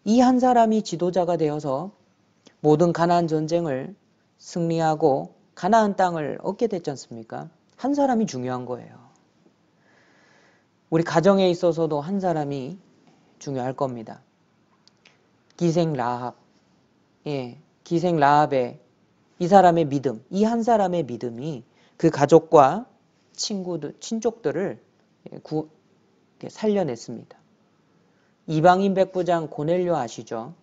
이 한 사람이 지도자가 되어서 모든 가나안 전쟁을 승리하고 가나안 땅을 얻게 됐지 않습니까? 한 사람이 중요한 거예요. 우리 가정에 있어서도 한 사람이 중요할 겁니다. 기생 라합. 예. 기생 라합의 이 사람의 믿음, 이 한 사람의 믿음이 그 가족과 친구들, 친족들을 구, 살려냈습니다. 이방인 백부장 고넬료 아시죠?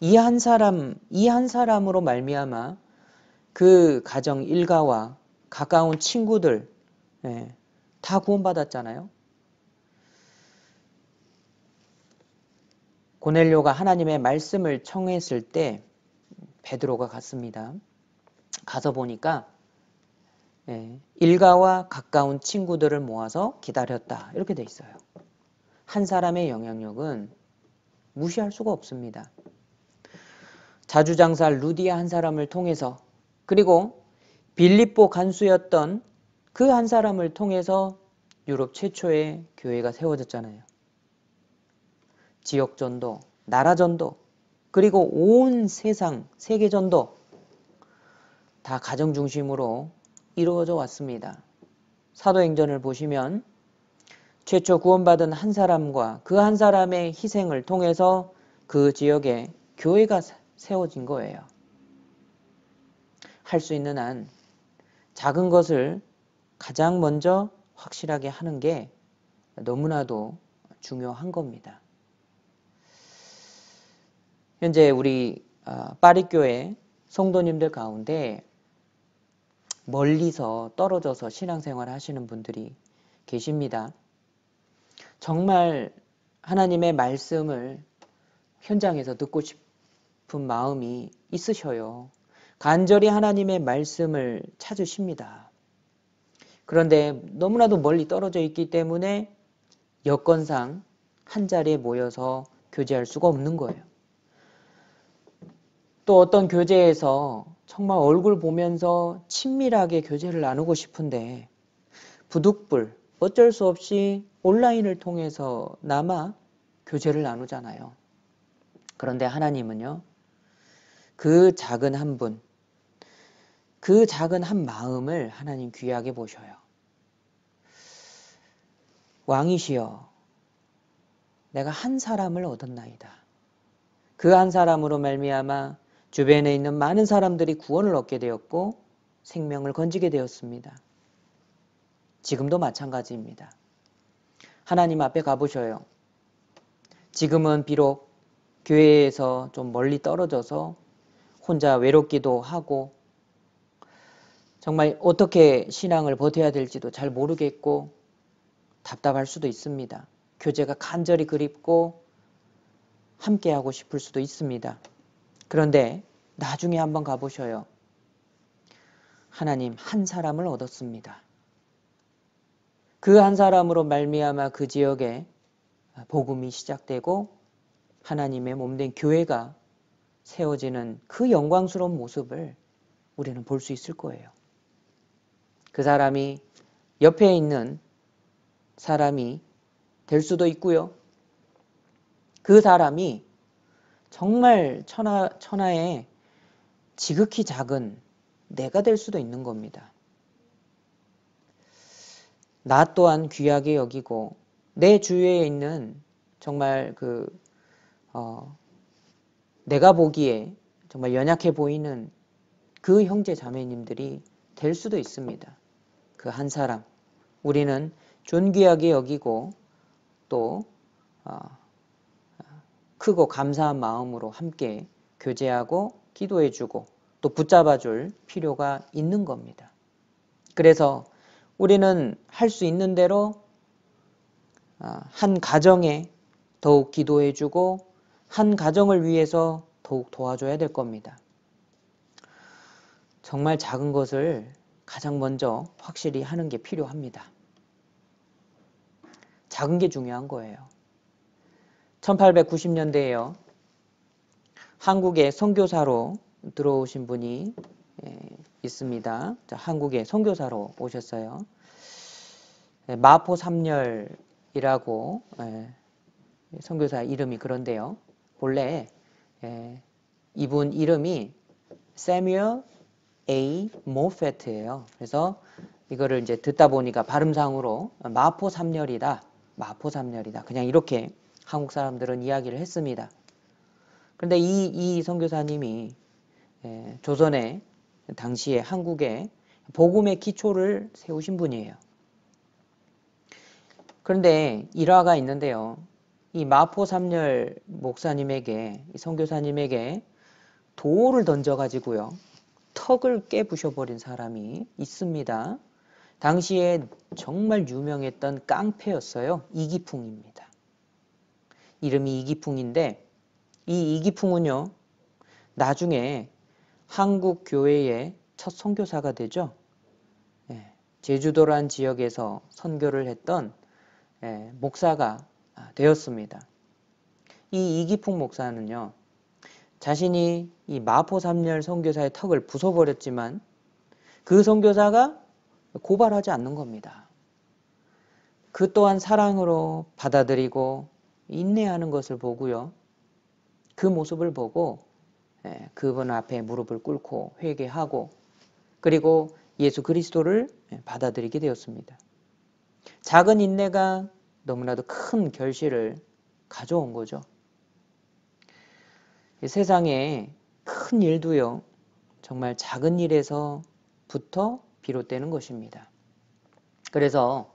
이 한 사람, 이 한 사람으로 말미암아 그 가정 일가와 가까운 친구들 예, 다 구원받았잖아요. 고넬료가 하나님의 말씀을 청했을 때 베드로가 갔습니다. 가서 보니까 예, 일가와 가까운 친구들을 모아서 기다렸다 이렇게 돼 있어요. 한 사람의 영향력은 무시할 수가 없습니다. 자주장사 루디아 한 사람을 통해서 그리고 빌립보 간수였던 그 한 사람을 통해서 유럽 최초의 교회가 세워졌잖아요. 지역전도, 나라전도, 그리고 온 세상, 세계전도 다 가정 중심으로 이루어져 왔습니다. 사도행전을 보시면 최초 구원받은 한 사람과 그 한 사람의 희생을 통해서 그 지역에 교회가 세워진 거예요. 할 수 있는 한 작은 것을 가장 먼저 확실하게 하는 게 너무나도 중요한 겁니다. 현재 우리 아, 파리교회 성도님들 가운데 멀리서 떨어져서 신앙생활 하시는 분들이 계십니다. 정말 하나님의 말씀을 현장에서 듣고 싶은 마음이 있으셔요. 간절히 하나님의 말씀을 찾으십니다. 그런데 너무나도 멀리 떨어져 있기 때문에 여건상 한 자리에 모여서 교제할 수가 없는 거예요. 또 어떤 교제에서 정말 얼굴 보면서 친밀하게 교제를 나누고 싶은데 부득불 어쩔 수 없이 온라인을 통해서 남아 교제를 나누잖아요. 그런데 하나님은요. 그 작은 한 분, 그 작은 한 마음을 하나님 귀하게 보셔요. 왕이시여, 내가 한 사람을 얻었나이다. 그 한 사람으로 말미암아 주변에 있는 많은 사람들이 구원을 얻게 되었고 생명을 건지게 되었습니다. 지금도 마찬가지입니다. 하나님 앞에 가보셔요. 지금은 비록 교회에서 좀 멀리 떨어져서 혼자 외롭기도 하고 정말 어떻게 신앙을 버텨야 될지도 잘 모르겠고 답답할 수도 있습니다. 교제가 간절히 그립고 함께하고 싶을 수도 있습니다. 그런데 나중에 한번 가보셔요. 하나님 한 사람을 얻었습니다. 그한 사람으로 말미암아 그 지역에 복음이 시작되고 하나님의 몸 된 교회가 세워지는 그 영광스러운 모습을 우리는 볼 수 있을 거예요. 그 사람이 옆에 있는 사람이 될 수도 있고요. 그 사람이 정말 천하, 천하에 지극히 작은 내가 될 수도 있는 겁니다. 나 또한 귀하게 여기고 내 주위에 있는 정말 그 어, 내가 보기에 정말 연약해 보이는 그 형제 자매님들이 될 수도 있습니다. 그 한 사람 우리는 존귀하게 여기고 또 어, 크고 감사한 마음으로 함께 교제하고 기도해주고 또 붙잡아줄 필요가 있는 겁니다. 그래서 우리는 할 수 있는 대로 아, 한 가정에 더욱 기도해주고 한 가정을 위해서 더욱 도와줘야 될 겁니다. 정말 작은 것을 가장 먼저 확실히 하는 게 필요합니다. 작은 게 중요한 거예요. 1890년대에요. 한국에 선교사로 들어오신 분이 예, 있습니다. 한국에 선교사로 오셨어요. 예, 마포 삼열이라고 예, 선교사 이름이 그런데요. 본래 이분 이름이 세뮤얼 A 모페트예요. 그래서 이거를 이제 듣다 보니까 발음상으로 마포 삼열이다. 마포 삼열이다. 그냥 이렇게 한국 사람들은 이야기를 했습니다. 그런데 이, 이 선교사님이 조선에 당시에 한국에 복음의 기초를 세우신 분이에요. 그런데 일화가 있는데요. 이 마포 삼열 목사님에게 선교사님에게 도를 던져 가지고요. 턱을 깨부셔 버린 사람이 있습니다. 당시에 정말 유명했던 깡패였어요. 이기풍입니다. 이름이 이기풍인데 이 이기풍은요. 나중에 한국 교회의 첫 선교사가 되죠. 예, 제주도란 지역에서 선교를 했던 예, 목사가 아, 되었습니다. 이 이기풍 목사는요. 자신이 이 마포 삼열 선교사의 턱을 부숴버렸지만 그 선교사가 고발하지 않는 겁니다. 그 또한 사랑으로 받아들이고 인내하는 것을 보고요. 그 모습을 보고 예, 그분 앞에 무릎을 꿇고 회개하고 그리고 예수 그리스도를 예, 받아들이게 되었습니다. 작은 인내가 너무나도 큰 결실을 가져온 거죠. 세상에 큰 일도요, 정말 작은 일에서부터 비롯되는 것입니다. 그래서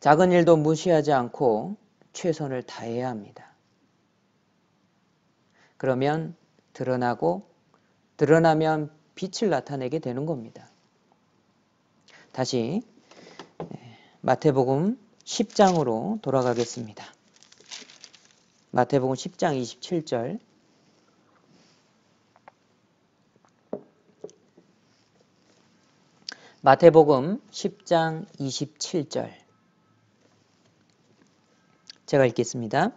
작은 일도 무시하지 않고 최선을 다해야 합니다. 그러면 드러나고 드러나면 빛을 나타내게 되는 겁니다. 다시 예, 마태복음 10장으로 돌아가겠습니다. 마태복음 10장 27절 마태복음 10장 27절 제가 읽겠습니다.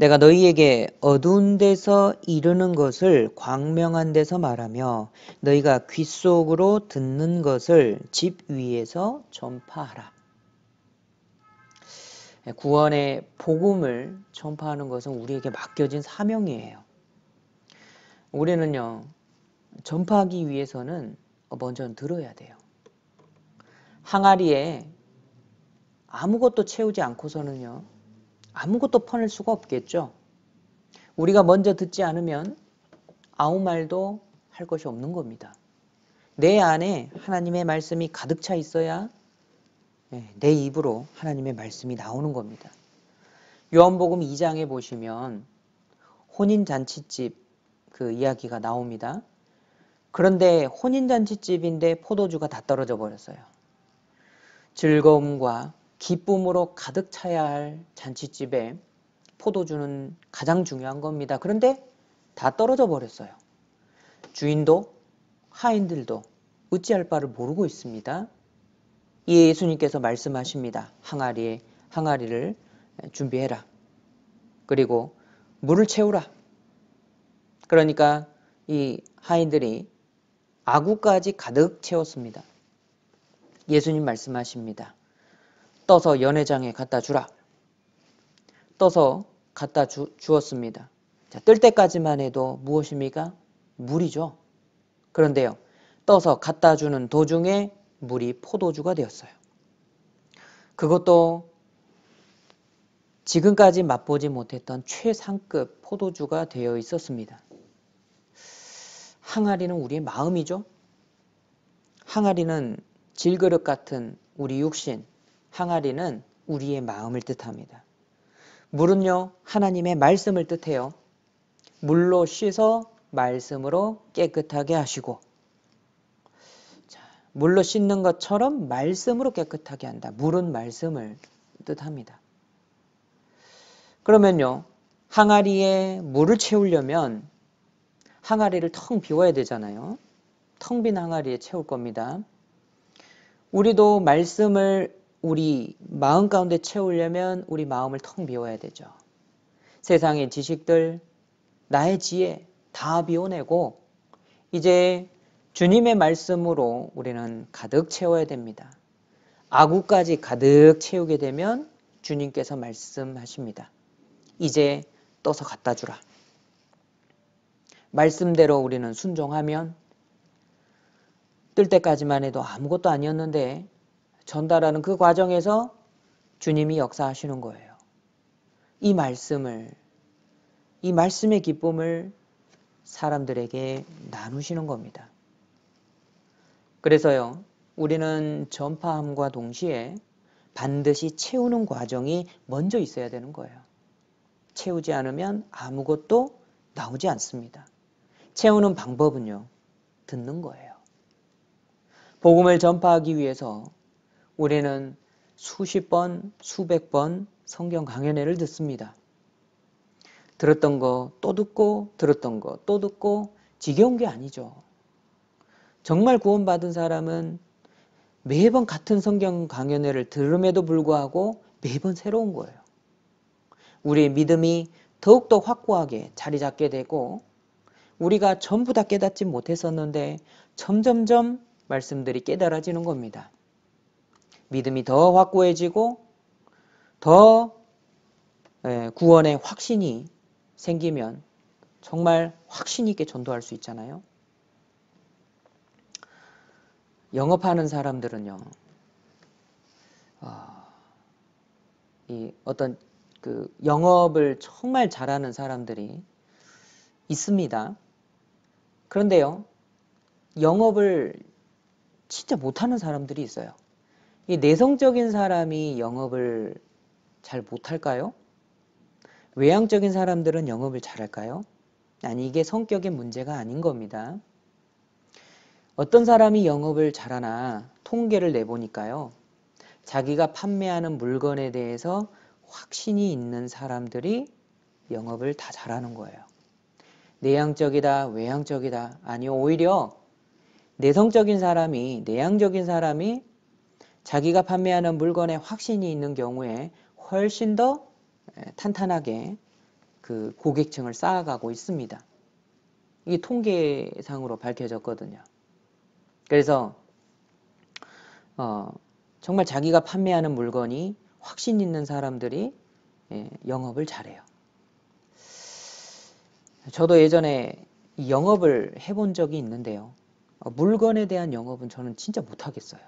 내가 너희에게 어두운 데서 이르는 것을 광명한 데서 말하며 너희가 귀 속으로 듣는 것을 집 위에서 전파하라. 구원의 복음을 전파하는 것은 우리에게 맡겨진 사명이에요. 우리는요, 전파하기 위해서는 먼저 들어야 돼요. 항아리에 아무것도 채우지 않고서는요, 아무것도 퍼낼 수가 없겠죠. 우리가 먼저 듣지 않으면 아무 말도 할 것이 없는 겁니다. 내 안에 하나님의 말씀이 가득 차 있어야 예, 내 입으로 하나님의 말씀이 나오는 겁니다. 요한복음 2장에 보시면 혼인잔치집 그 이야기가 나옵니다. 그런데 혼인잔치집인데 포도주가 다 떨어져 버렸어요. 즐거움과 기쁨으로 가득 차야 할 잔치집에 포도주는 가장 중요한 겁니다. 그런데 다 떨어져 버렸어요. 주인도 하인들도 어찌할 바를 모르고 있습니다. 이 예수님께서 말씀하십니다. 항아리에 항아리를 준비해라. 그리고 물을 채우라. 그러니까 이 하인들이 아구까지 가득 채웠습니다. 예수님 말씀하십니다. 떠서 연회장에 갖다 주라. 떠서 갖다 주, 었습니다 자, 뜰 때까지만 해도 무엇입니까? 물이죠. 그런데요. 떠서 갖다 주는 도중에 물이 포도주가 되었어요. 그것도 지금까지 맛보지 못했던 최상급 포도주가 되어 있었습니다. 항아리는 우리의 마음이죠. 항아리는 질그릇 같은 우리 육신, 항아리는 우리의 마음을 뜻합니다. 물은요, 하나님의 말씀을 뜻해요. 물로 씻어 말씀으로 깨끗하게 하시고, 자, 물로 씻는 것처럼 말씀으로 깨끗하게 한다. 물은 말씀을 뜻합니다. 그러면요, 항아리에 물을 채우려면 항아리를 텅 비워야 되잖아요. 텅 빈 항아리에 채울 겁니다. 우리도 말씀을 우리 마음 가운데 채우려면 우리 마음을 텅 비워야 되죠. 세상의 지식들, 나의 지혜 다 비워내고 이제 주님의 말씀으로 우리는 가득 채워야 됩니다. 아구까지 가득 채우게 되면 주님께서 말씀하십니다. 이제 떠서 갖다 주라. 말씀대로 우리는 순종하면 뜰 때까지만 해도 아무것도 아니었는데 전달하는 그 과정에서 주님이 역사하시는 거예요. 이 말씀을, 이 말씀의 기쁨을 사람들에게 나누시는 겁니다. 그래서요, 우리는 전파함과 동시에 반드시 채우는 과정이 먼저 있어야 되는 거예요. 채우지 않으면 아무것도 나오지 않습니다. 채우는 방법은요, 듣는 거예요. 복음을 전파하기 위해서 우리는 수십 번, 수백 번 성경 강연회를 듣습니다. 들었던 거 또 듣고 들었던 거 또 듣고 지겨운 게 아니죠. 정말 구원받은 사람은 매번 같은 성경 강연회를 들음에도 불구하고 매번 새로운 거예요. 우리의 믿음이 더욱더 확고하게 자리 잡게 되고 우리가 전부 다 깨닫지 못했었는데 점점점 말씀들이 깨달아지는 겁니다. 믿음이 더 확고해지고 더 예, 구원의 확신이 생기면 정말 확신 있게 전도할 수 있잖아요. 영업하는 사람들은요, 아, 이 어떤 그 영업을 정말 잘하는 사람들이 있습니다. 그런데요, 영업을 진짜 못하는 사람들이 있어요. 이 내성적인 사람이 영업을 잘 못할까요? 외향적인 사람들은 영업을 잘할까요? 아니 이게 성격의 문제가 아닌 겁니다. 어떤 사람이 영업을 잘하나 통계를 내보니까요. 자기가 판매하는 물건에 대해서 확신이 있는 사람들이 영업을 다 잘하는 거예요. 내향적이다, 외향적이다. 아니요, 오히려 내성적인 사람이, 내향적인 사람이 자기가 판매하는 물건에 확신이 있는 경우에 훨씬 더 탄탄하게 그 고객층을 쌓아가고 있습니다. 이게 통계상으로 밝혀졌거든요. 그래서 어, 정말 자기가 판매하는 물건이 확신 있는 사람들이 예, 영업을 잘해요. 저도 예전에 영업을 해본 적이 있는데요. 어, 물건에 대한 영업은 저는 진짜 못하겠어요.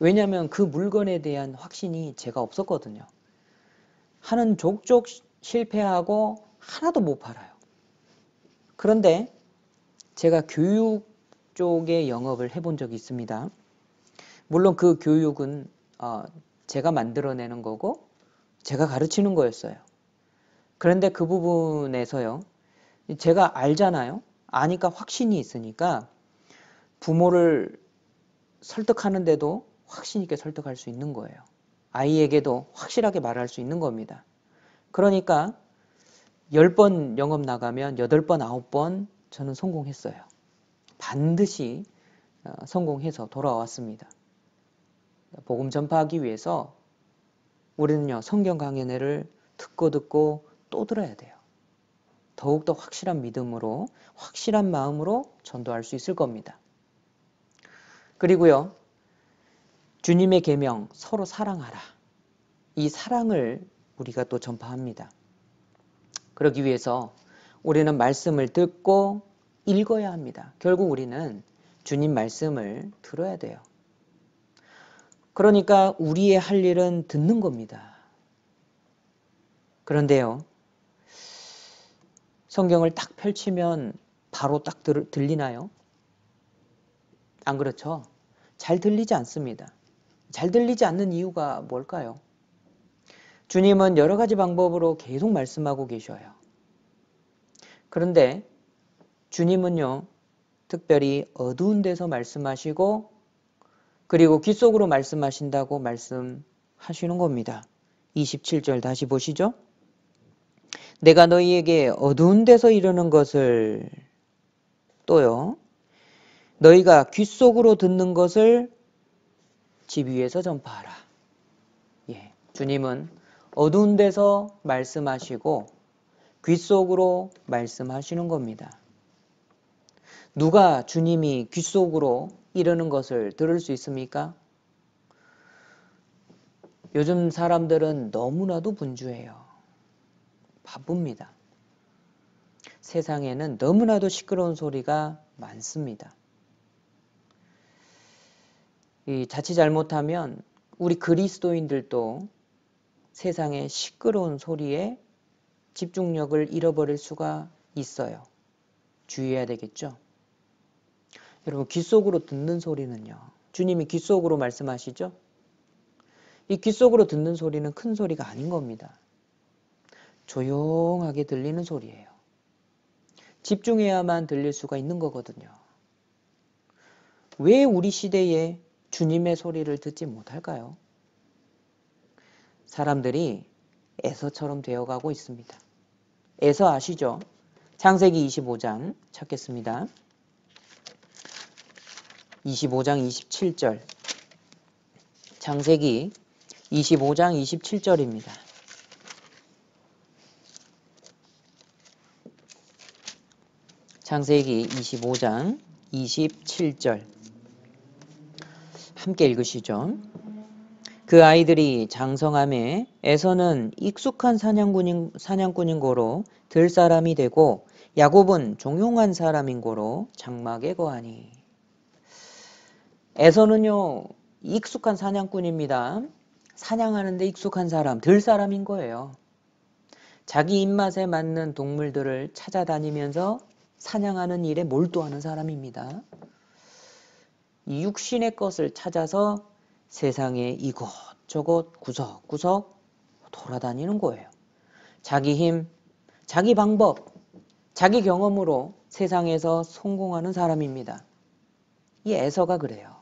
왜냐하면 그 물건에 대한 확신이 제가 없었거든요. 하는 족족 실패하고 하나도 못 팔아요. 그런데 제가 교육 쪽에 영업을 해본 적이 있습니다. 물론 그 교육은 어, 제가 만들어내는 거고 제가 가르치는 거였어요. 그런데 그 부분에서요. 제가 알잖아요. 아니까 확신이 있으니까 부모를 설득하는데도 확신 있게 설득할 수 있는 거예요. 아이에게도 확실하게 말할 수 있는 겁니다. 그러니까 10번 영업 나가면 8번, 9번 저는 성공했어요. 반드시 어, 성공해서 돌아왔습니다. 복음 전파하기 위해서 우리는요, 성경 강연회를 듣고 듣고 또 들어야 돼요. 더욱더 확실한 믿음으로, 확실한 마음으로 전도할 수 있을 겁니다. 그리고요, 주님의 계명 서로 사랑하라. 이 사랑을 우리가 또 전파합니다. 그러기 위해서 우리는 말씀을 듣고 읽어야 합니다. 결국 우리는 주님 말씀을 들어야 돼요. 그러니까 우리의 할 일은 듣는 겁니다. 그런데요. 성경을 딱 펼치면 바로 딱 들, 들리나요? 안 그렇죠? 잘 들리지 않습니다. 잘 들리지 않는 이유가 뭘까요? 주님은 여러 가지 방법으로 계속 말씀하고 계셔요. 그런데 주님은요, 특별히 어두운 데서 말씀하시고, 그리고 귀 속으로 말씀하신다고 말씀하시는 겁니다. 27절 다시 보시죠. 내가 너희에게 어두운 데서 이르는 것을 또요, 너희가 귀 속으로 듣는 것을 집 위에서 전파하라. 예, 주님은 어두운 데서 말씀하시고 귀 속으로 말씀하시는 겁니다. 누가 주님이 귀 속으로 이러는 것을 들을 수 있습니까? 요즘 사람들은 너무나도 분주해요. 바쁩니다. 세상에는 너무나도 시끄러운 소리가 많습니다. 이 자칫 잘못하면 우리 그리스도인들도 세상의 시끄러운 소리에 집중력을 잃어버릴 수가 있어요. 주의해야 되겠죠? 여러분, 귀 속으로 듣는 소리는요. 주님이 귀 속으로 말씀하시죠? 이 귀 속으로 듣는 소리는 큰 소리가 아닌 겁니다. 조용하게 들리는 소리예요. 집중해야만 들릴 수가 있는 거거든요. 왜 우리 시대에 주님의 소리를 듣지 못할까요? 사람들이 에서처럼 되어가고 있습니다. 에서 아시죠? 창세기 25장 찾겠습니다. 25장 27절 창세기 25장 27절입니다. 창세기 25장 27절 함께 읽으시죠. 그 아이들이 장성함에 에서는 익숙한 사냥꾼인, 사냥꾼인 고로 들 사람이 되고 야곱은 종용한 사람인 거로 장막에 거하니 에서는요 익숙한 사냥꾼입니다. 사냥하는데 익숙한 사람, 들 사람인 거예요. 자기 입맛에 맞는 동물들을 찾아다니면서 사냥하는 일에 몰두하는 사람입니다. 육신의 것을 찾아서 세상에 이곳저곳 구석구석 돌아다니는 거예요. 자기 힘, 자기 방법, 자기 경험으로 세상에서 성공하는 사람입니다. 이 에서가 그래요.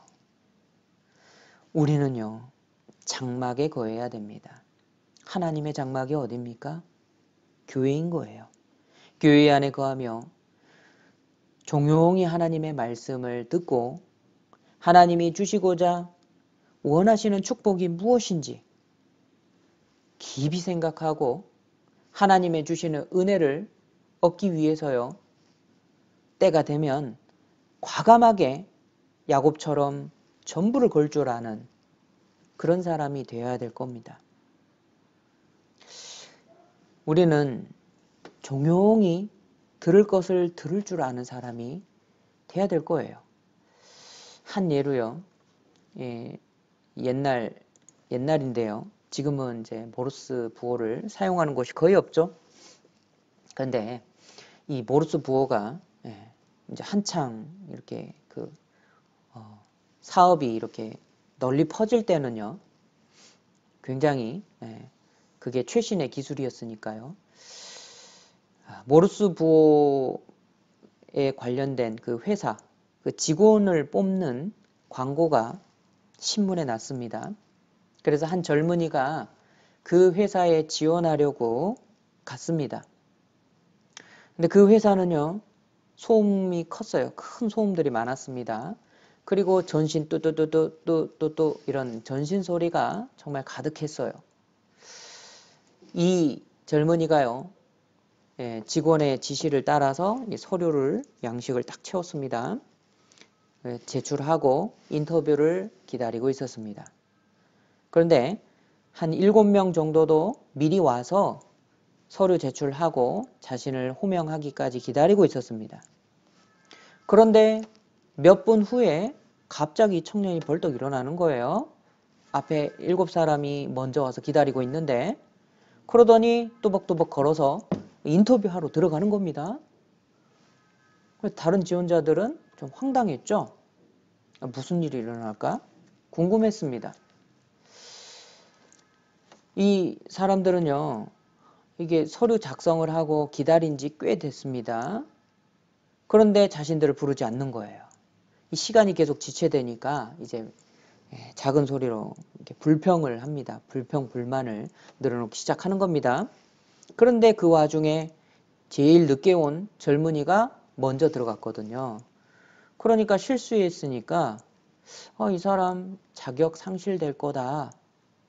우리는요, 장막에 거해야 됩니다. 하나님의 장막이 어딥니까? 교회인 거예요. 교회 안에 거하며 종용이 하나님의 말씀을 듣고 하나님이 주시고자 원하시는 축복이 무엇인지 깊이 생각하고 하나님의 주시는 은혜를 얻기 위해서요. 때가 되면 과감하게 야곱처럼 전부를 걸 줄 아는 그런 사람이 되어야 될 겁니다. 우리는 종용이 들을 것을 들을 줄 아는 사람이 돼야 될 거예요. 한 예로요. 예, 옛날 옛날인데요. 지금은 이제 모르스 부호를 사용하는 곳이 거의 없죠. 그런데 이 모르스 부호가 예, 이제 한창 이렇게 그 어, 사업이 이렇게 널리 퍼질 때는요. 굉장히 예, 그게 최신의 기술이었으니까요. 모르스 아, 부호에 관련된 그 회사 그 직원을 뽑는 광고가 신문에 났습니다. 그래서 한 젊은이가 그 회사에 지원하려고 갔습니다. 근데 그 회사는요, 소음이 컸어요. 큰 소음들이 많았습니다. 그리고 전신 뚜뚜뚜뚜뚜뚜뚜 이런 전신 소리가 정말 가득했어요. 이 젊은이가요, 예, 직원의 지시를 따라서 서류를 양식을 딱 채웠습니다. 예, 제출하고 인터뷰를 기다리고 있었습니다. 그런데 한 7명 정도도 미리 와서 서류 제출하고 자신을 호명하기까지 기다리고 있었습니다. 그런데 몇 분 후에 갑자기 청년이 벌떡 일어나는 거예요. 앞에 일곱 사람이 먼저 와서 기다리고 있는데 그러더니 또박또박 걸어서 인터뷰하러 들어가는 겁니다. 다른 지원자들은 좀 황당했죠? 무슨 일이 일어날까? 궁금했습니다. 이 사람들은요, 이게 서류 작성을 하고 기다린 지 꽤 됐습니다. 그런데 자신들을 부르지 않는 거예요. 이 시간이 계속 지체되니까 이제 예, 작은 소리로 불평을 합니다. 불평, 불만을 늘어놓기 시작하는 겁니다. 그런데 그 와중에 제일 늦게 온 젊은이가 먼저 들어갔거든요. 그러니까 실수했으니까 어, 이 사람 자격 상실될 거다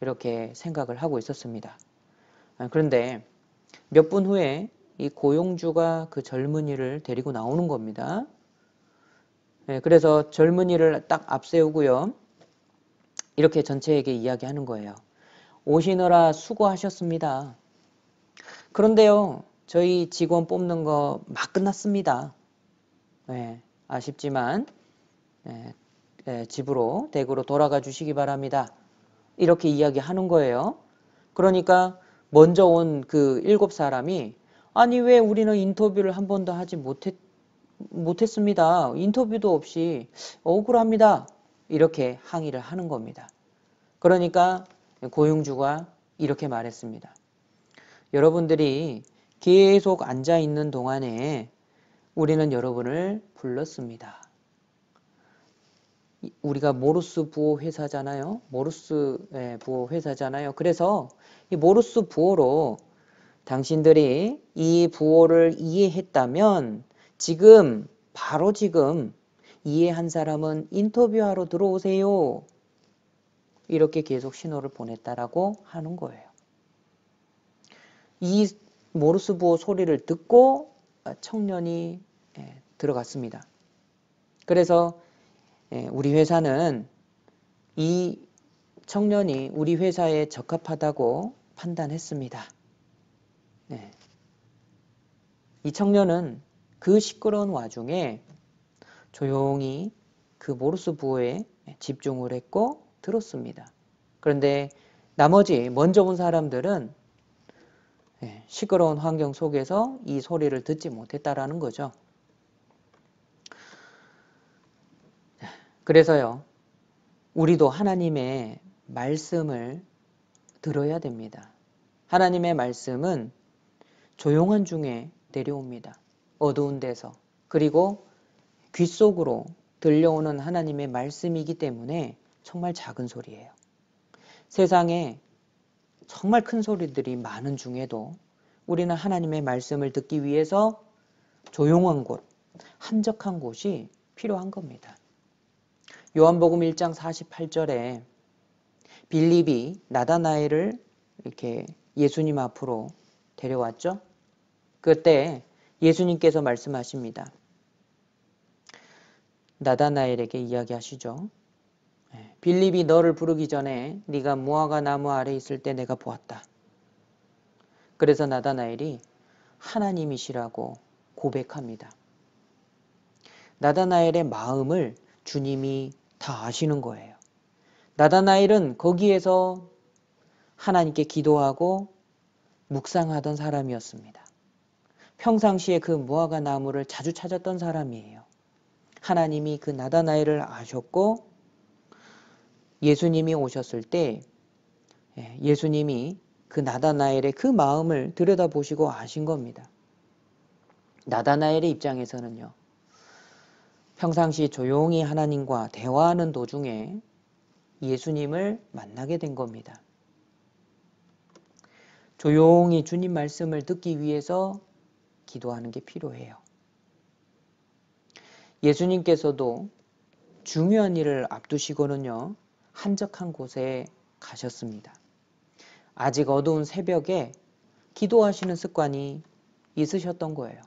이렇게 생각을 하고 있었습니다. 아, 그런데 몇 분 후에 이 고용주가 그 젊은이를 데리고 나오는 겁니다. 예, 그래서 젊은이를 딱 앞세우고요. 이렇게 전체에게 이야기하는 거예요. 오시느라 수고하셨습니다. 그런데요, 저희 직원 뽑는 거 막 끝났습니다. 네. 아쉽지만 예, 예, 집으로 댁으로 돌아가 주시기 바랍니다. 이렇게 이야기하는 거예요. 그러니까 먼저 온 그 일곱 사람이 아니 왜 우리는 인터뷰를 한 번도 하지 못했, 못했습니다. 인터뷰도 없이 억울합니다. 이렇게 항의를 하는 겁니다. 그러니까 고용주가 이렇게 말했습니다. 여러분들이 계속 앉아 있는 동안에 우리는 여러분을 불렀습니다. 우리가 모르스 부호 회사잖아요. 모르스 예, 부호 회사잖아요. 그래서 이 모르스 부호로 당신들이 이 부호를 이해했다면 지금 바로 지금 이해한 사람은 인터뷰하러 들어오세요. 이렇게 계속 신호를 보냈다라고 하는 거예요. 이 모르스 부호 소리를 듣고 아, 청년이 들어갔습니다. 그래서 예, 우리 회사는 이 청년이 우리 회사에 적합하다고 판단했습니다. 네. 이 청년은 그 시끄러운 와중에 조용히 그 모르스 부호에 집중을 했고 들었습니다. 그런데 나머지 먼저 온 사람들은 예, 시끄러운 환경 속에서 이 소리를 듣지 못했다라는 거죠. 그래서요, 우리도 하나님의 말씀을 들어야 됩니다. 하나님의 말씀은 조용한 중에 내려옵니다. 어두운 데서. 그리고 귀 속으로 들려오는 하나님의 말씀이기 때문에 정말 작은 소리예요. 세상에 정말 큰 소리들이 많은 중에도 우리는 하나님의 말씀을 듣기 위해서 조용한 곳, 한적한 곳이 필요한 겁니다. 요한복음 1장 48절에 빌립이 나다나엘을 이렇게 예수님 앞으로 데려왔죠. 그때 예수님께서 말씀하십니다. 나다나엘에게 이야기하시죠. 예, 빌립이 너를 부르기 전에 네가 무화과 나무 아래 있을 때 내가 보았다. 그래서 나다나엘이 하나님이시라고 고백합니다. 나다나엘의 마음을 주님이 다 아시는 거예요. 나다나일은 거기에서 하나님께 기도하고 묵상하던 사람이었습니다. 평상시에 그 무화과 나무를 자주 찾았던 사람이에요. 하나님이 그 나다나일을 아셨고 예수님이 오셨을 때 예, 예수님이 그 나다나엘의 그 마음을 들여다보시고 아신 겁니다. 나다나엘의 입장에서는요. 평상시 조용히 하나님과 대화하는 도중에 예수님을 만나게 된 겁니다. 조용히 주님 말씀을 듣기 위해서 기도하는 게 필요해요. 예수님께서도 중요한 일을 앞두시고는요, 한적한 곳에 가셨습니다. 아직 어두운 새벽에 기도하시는 습관이 있으셨던 거예요.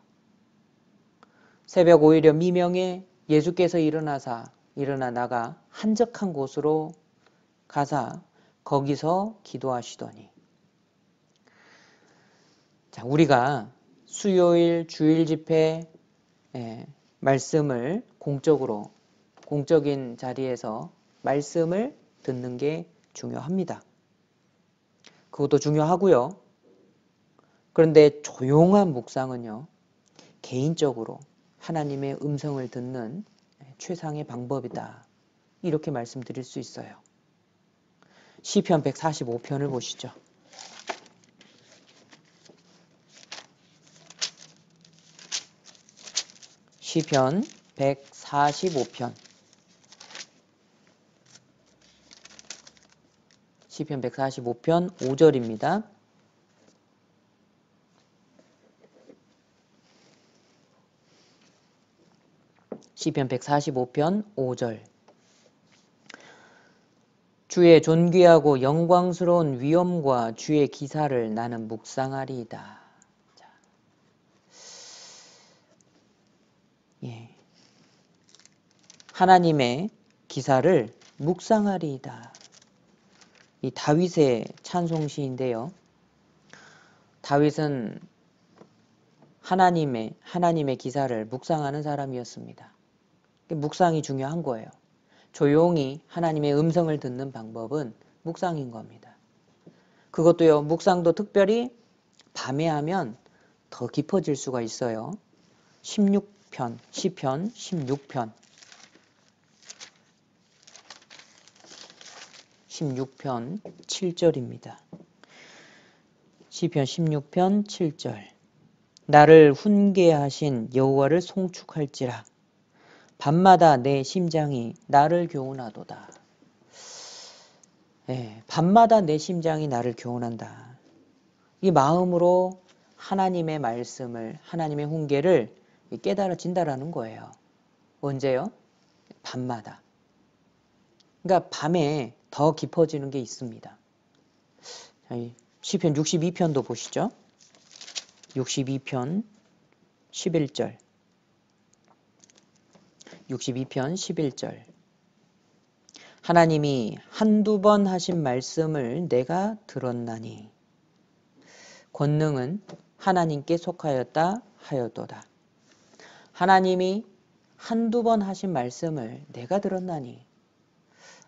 새벽 오히려 미명에 예수께서 일어나사 일어나 나가 한적한 곳으로 가사 거기서 기도하시더니 자 우리가 수요일 주일 집회 예, 말씀을 공적으로 공적인 자리에서 말씀을 듣는 게 중요합니다. 그것도 중요하고요. 그런데 조용한 묵상은요. 개인적으로 하나님의 음성을 듣는 최상의 방법이다. 이렇게 말씀드릴 수 있어요. 시편 145편을 보시죠. 시편 145편 시편 145편 5절입니다. 시편 145편 5절 주의 존귀하고 영광스러운 위엄과 주의 기사를 나는 묵상하리이다. 자. 예. 하나님의 기사를 묵상하리이다. 이 다윗의 찬송시인데요. 다윗은 하나님의 하나님의 기사를 묵상하는 사람이었습니다. 묵상이 중요한 거예요. 조용히 하나님의 음성을 듣는 방법은 묵상인 겁니다. 그것도요, 묵상도 특별히 밤에 하면 더 깊어질 수가 있어요. 16편, 1 0편 16편. 16편 7절입니다. 시편 16편 7절. 나를 훈계하신 여호와를 송축할지라 밤마다 내 심장이 나를 교훈하도다. 예, 밤마다 내 심장이 나를 교훈한다. 이 마음으로 하나님의 말씀을 하나님의 훈계를 깨달아진다라는 거예요. 언제요? 밤마다. 그러니까 밤에 더 깊어지는 게 있습니다. 1 0편 62편도 보시죠. 62편 11절. 62편 11절 하나님이 한두 번 하신 말씀을 내가 들었나니 권능은 하나님께 속하였다 하였도다 하나님이 한두 번 하신 말씀을 내가 들었나니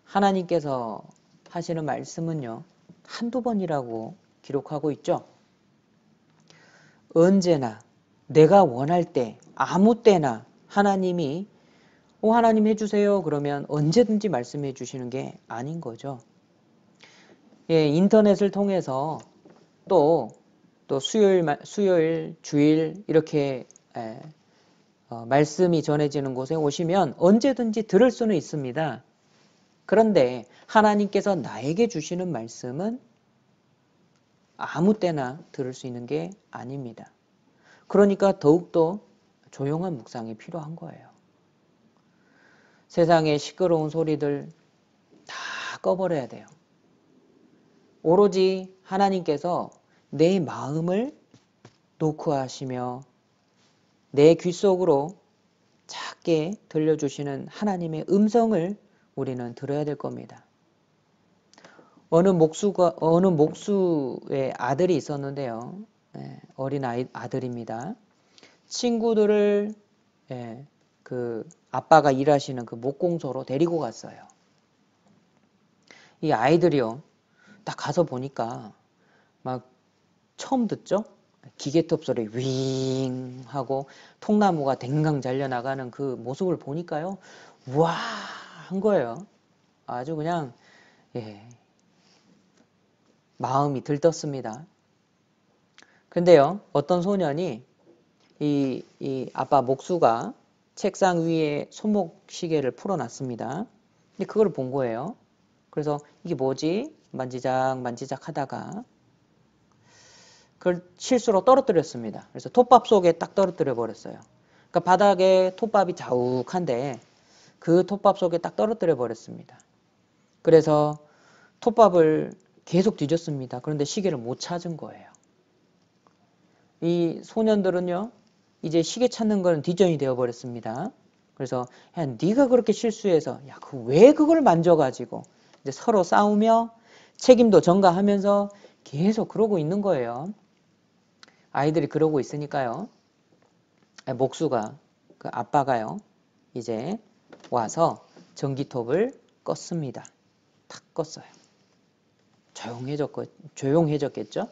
하나님께서 하시는 말씀은요. 한두 번이라고 기록하고 있죠. 언제나 내가 원할 때 아무 때나 하나님이 어, 하나님 해주세요. 그러면 언제든지 말씀해 주시는 게 아닌 거죠. 예, 인터넷을 통해서 또, 또 수요일, 수요일, 주일, 이렇게, 예, 어, 말씀이 전해지는 곳에 오시면 언제든지 들을 수는 있습니다. 그런데 하나님께서 나에게 주시는 말씀은 아무 때나 들을 수 있는 게 아닙니다. 그러니까 더욱더 조용한 묵상이 필요한 거예요. 세상의 시끄러운 소리들 다 꺼버려야 돼요. 오로지 하나님께서 내 마음을 노크하시며 내 귀 속으로 작게 들려주시는 하나님의 음성을 우리는 들어야 될 겁니다. 어느 목수가 어느 목수의 아들이 있었는데요. 예, 어린 아이, 아들입니다. 친구들을 예, 그 아빠가 일하시는 그 목공소로 데리고 갔어요. 이 아이들이요. 딱 가서 보니까 막 처음 듣죠? 기계톱 소리 윙 하고 통나무가 댕강 잘려나가는 그 모습을 보니까요. 우와 한 거예요. 아주 그냥 예, 마음이 들떴습니다. 근데요. 어떤 소년이 이, 이 아빠 목수가 책상 위에 손목 시계를 풀어놨습니다. 근데 그걸 본 거예요. 그래서 이게 뭐지? 만지작 만지작 하다가 그걸 실수로 떨어뜨렸습니다. 그래서 톱밥 속에 딱 떨어뜨려 버렸어요. 그러니까 바닥에 톱밥이 자욱한데 그 톱밥 속에 딱 떨어뜨려 버렸습니다. 그래서 톱밥을 계속 뒤졌습니다. 그런데 시계를 못 찾은 거예요. 이 소년들은요, 이제 시계 찾는 거는 디전이 되어버렸습니다. 그래서 야, 네가 그렇게 실수해서 야, 그 왜 그걸 만져가지고 이제 서로 싸우며 책임도 전가하면서 계속 그러고 있는 거예요. 아이들이 그러고 있으니까요. 아, 목수가 그 아빠가요. 이제 와서 전기톱을 껐습니다. 탁 껐어요. 조용해졌고, 조용해졌겠죠?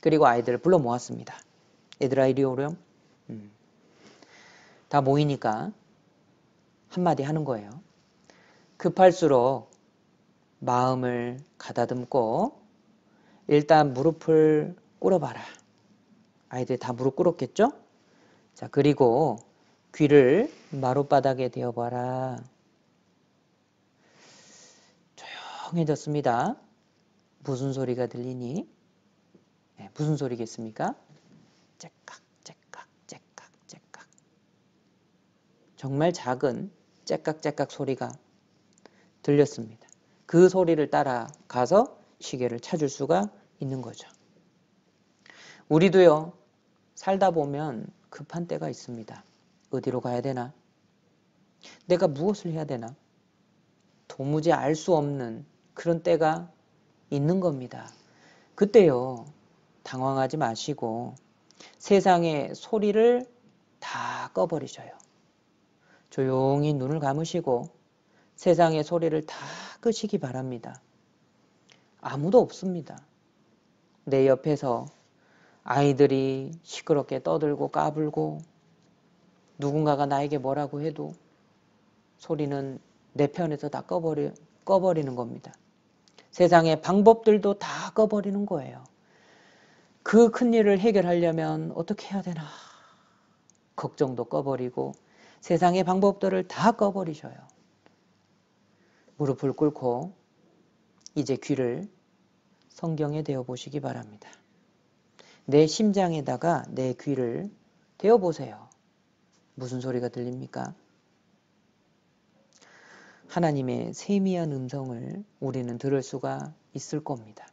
그리고 아이들을 불러 모았습니다. 얘들아 이리 오렴. 음. 다 모이니까 한마디 하는 거예요. 급할수록 마음을 가다듬고 일단 무릎을 꿇어봐라. 아이들다 무릎 꿇었겠죠? 자, 그리고 귀를 마룻바닥에 대어봐라. 조용해졌습니다. 무슨 소리가 들리니? 네, 무슨 소리겠습니까? 째깍. 정말 작은 째깍째깍 소리가 들렸습니다. 그 소리를 따라가서 시계를 찾을 수가 있는 거죠. 우리도요, 살다 보면 급한 때가 있습니다. 어디로 가야 되나? 내가 무엇을 해야 되나? 도무지 알 수 없는 그런 때가 있는 겁니다. 그때요, 당황하지 마시고 세상의 소리를 다 꺼버리셔요. 조용히 눈을 감으시고 세상의 소리를 다 끄시기 바랍니다. 아무도 없습니다. 내 옆에서 아이들이 시끄럽게 떠들고 까불고 누군가가 나에게 뭐라고 해도 소리는 내 편에서 다 꺼버리, 꺼버리는 겁니다. 세상의 방법들도 다 꺼버리는 거예요. 그 큰 일을 해결하려면 어떻게 해야 되나 걱정도 꺼버리고 세상의 방법들을 다 꺼버리셔요. 무릎을 꿇고 이제 귀를 성경에 대어 보시기 바랍니다. 내 심장에다가 내 귀를 대어 보세요. 무슨 소리가 들립니까? 하나님의 세미한 음성을 우리는 들을 수가 있을 겁니다.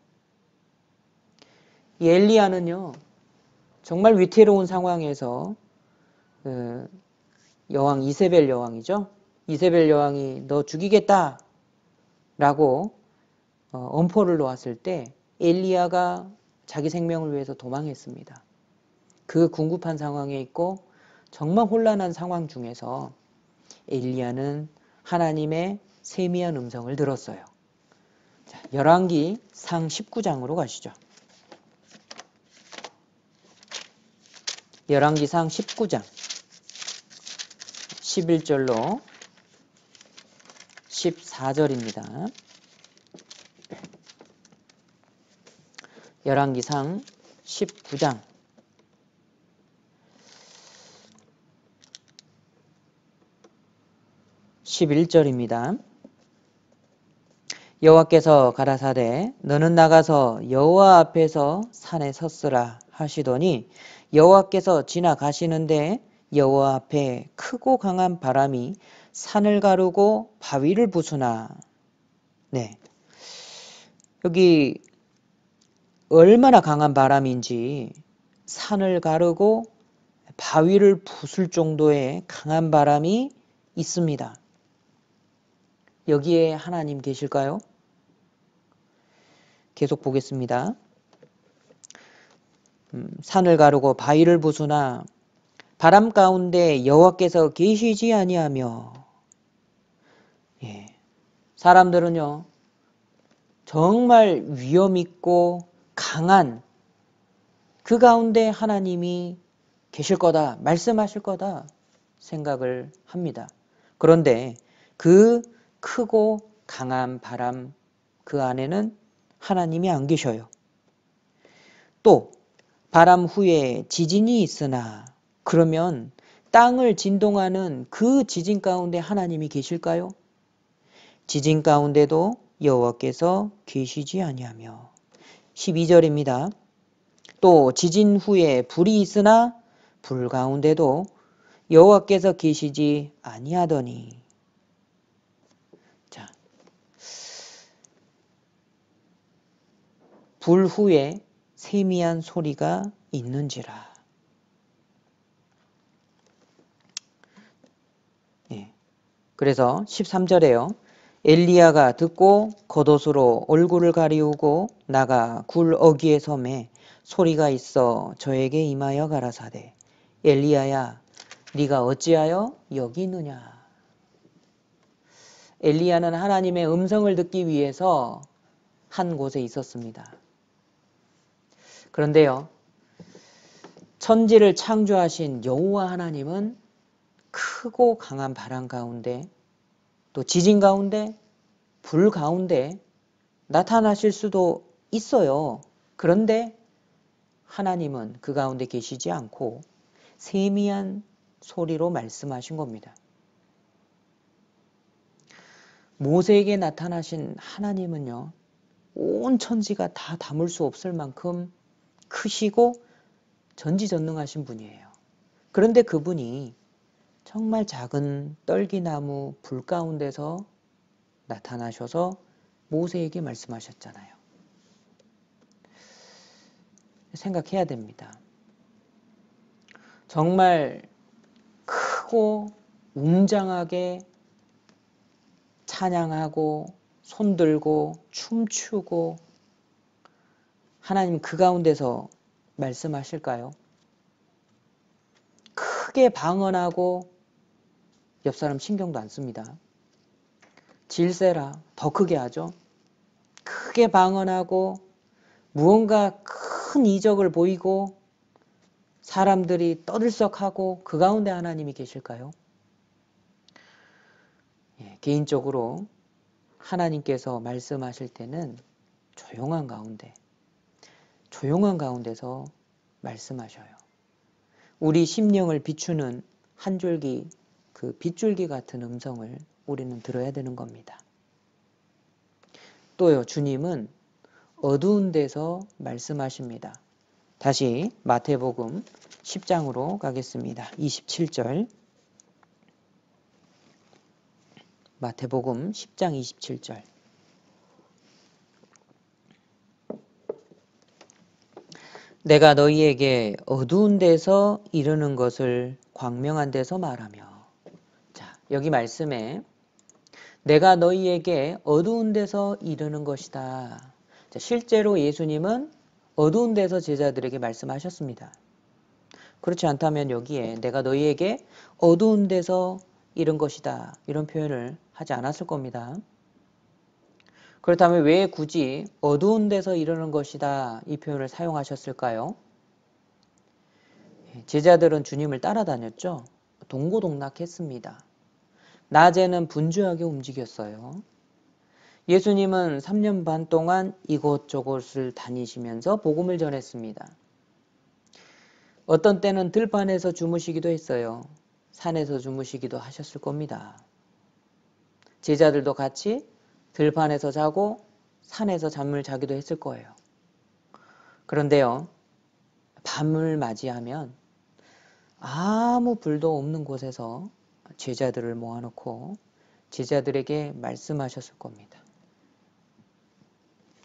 이 엘리야는요, 정말 위태로운 상황에서 어, 여왕 이세벨 여왕이죠. 이세벨 여왕이 너 죽이겠다 라고 어, 엄포를 놓았을 때 엘리야가 자기 생명을 위해서 도망했습니다. 그 궁급한 상황에 있고 정말 혼란한 상황 중에서 엘리야는 하나님의 세미한 음성을 들었어요. 자, 열왕기 상 19장으로 가시죠. 열왕기 상 19장 11절로 14절입니다. 열왕기상 19장 11절입니다. 여호와께서 가라사대 너는 나가서 여호와 앞에서 산에 섰으라 하시더니 여호와께서 지나가시는데 여호와 앞에 크고 강한 바람이 산을 가르고 바위를 부수나 네 여기 얼마나 강한 바람인지 산을 가르고 바위를 부술 정도의 강한 바람이 있습니다. 여기에 하나님 계실까요? 계속 보겠습니다. 음, 산을 가르고 바위를 부수나 바람 가운데 여호와께서 계시지 아니하며 예. 사람들은요 정말 위험 있고 강한 그 가운데 하나님이 계실 거다 말씀하실 거다 생각을 합니다. 그런데 그 크고 강한 바람 그 안에는 하나님이 안 계셔요. 또 바람 후에 지진이 있으나 그러면 땅을 진동하는 그 지진 가운데 하나님이 계실까요? 지진 가운데도 여호와께서 계시지 아니하며 12절입니다. 또 지진 후에 불이 있으나 불 가운데도 여호와께서 계시지 아니하더니 자. 불 후에 세미한 소리가 있는지라 그래서 13절에요. 엘리야가 듣고 겉옷으로 얼굴을 가리우고 나가 굴 어귀의 섬에 소리가 있어 저에게 임하여 가라사대 엘리야야 네가 어찌하여 여기 있느냐 엘리야는 하나님의 음성을 듣기 위해서 한 곳에 있었습니다. 그런데요. 천지를 창조하신 여호와 하나님은 크고 강한 바람 가운데 또 지진 가운데 불 가운데 나타나실 수도 있어요. 그런데 하나님은 그 가운데 계시지 않고 세미한 소리로 말씀하신 겁니다. 모세에게 나타나신 하나님은요, 온 천지가 다 담을 수 없을 만큼 크시고 전지전능하신 분이에요. 그런데 그분이 정말 작은 떨기나무 불 가운데서 나타나셔서 모세에게 말씀하셨잖아요. 생각해야 됩니다. 정말 크고 웅장하게 찬양하고 손들고 춤추고 하나님 그 가운데서 말씀하실까요? 크게 방언하고 옆 사람 신경도 안 씁니다. 질세라 더 크게 하죠. 크게 방언하고 무언가 큰 이적을 보이고 사람들이 떠들썩하고 그 가운데 하나님이 계실까요? 예, 개인적으로 하나님께서 말씀하실 때는 조용한 가운데, 조용한 가운데서 말씀하셔요. 우리 심령을 비추는 한 줄기 그 빗줄기 같은 음성을 우리는 들어야 되는 겁니다. 또요, 주님은 어두운 데서 말씀하십니다. 다시 마태복음 10장으로 가겠습니다. 27절. 마태복음 10장 27절. 내가 너희에게 어두운 데서 이르는 것을 광명한 데서 말하며 여기 말씀에 내가 너희에게 어두운 데서 이르는 것이다. 실제로 예수님은 어두운 데서 제자들에게 말씀하셨습니다. 그렇지 않다면 여기에 내가 너희에게 어두운 데서 이른 것이다. 이런 표현을 하지 않았을 겁니다. 그렇다면 왜 굳이 어두운 데서 이르는 것이다. 이 표현을 사용하셨을까요? 제자들은 주님을 따라다녔죠. 동고동락했습니다. 낮에는 분주하게 움직였어요. 예수님은 3년 반 동안 이곳저곳을 다니시면서 복음을 전했습니다. 어떤 때는 들판에서 주무시기도 했어요. 산에서 주무시기도 하셨을 겁니다. 제자들도 같이 들판에서 자고 산에서 잠을 자기도 했을 거예요. 그런데요, 밤을 맞이하면 아무 불도 없는 곳에서 제자들을 모아놓고 제자들에게 말씀하셨을 겁니다.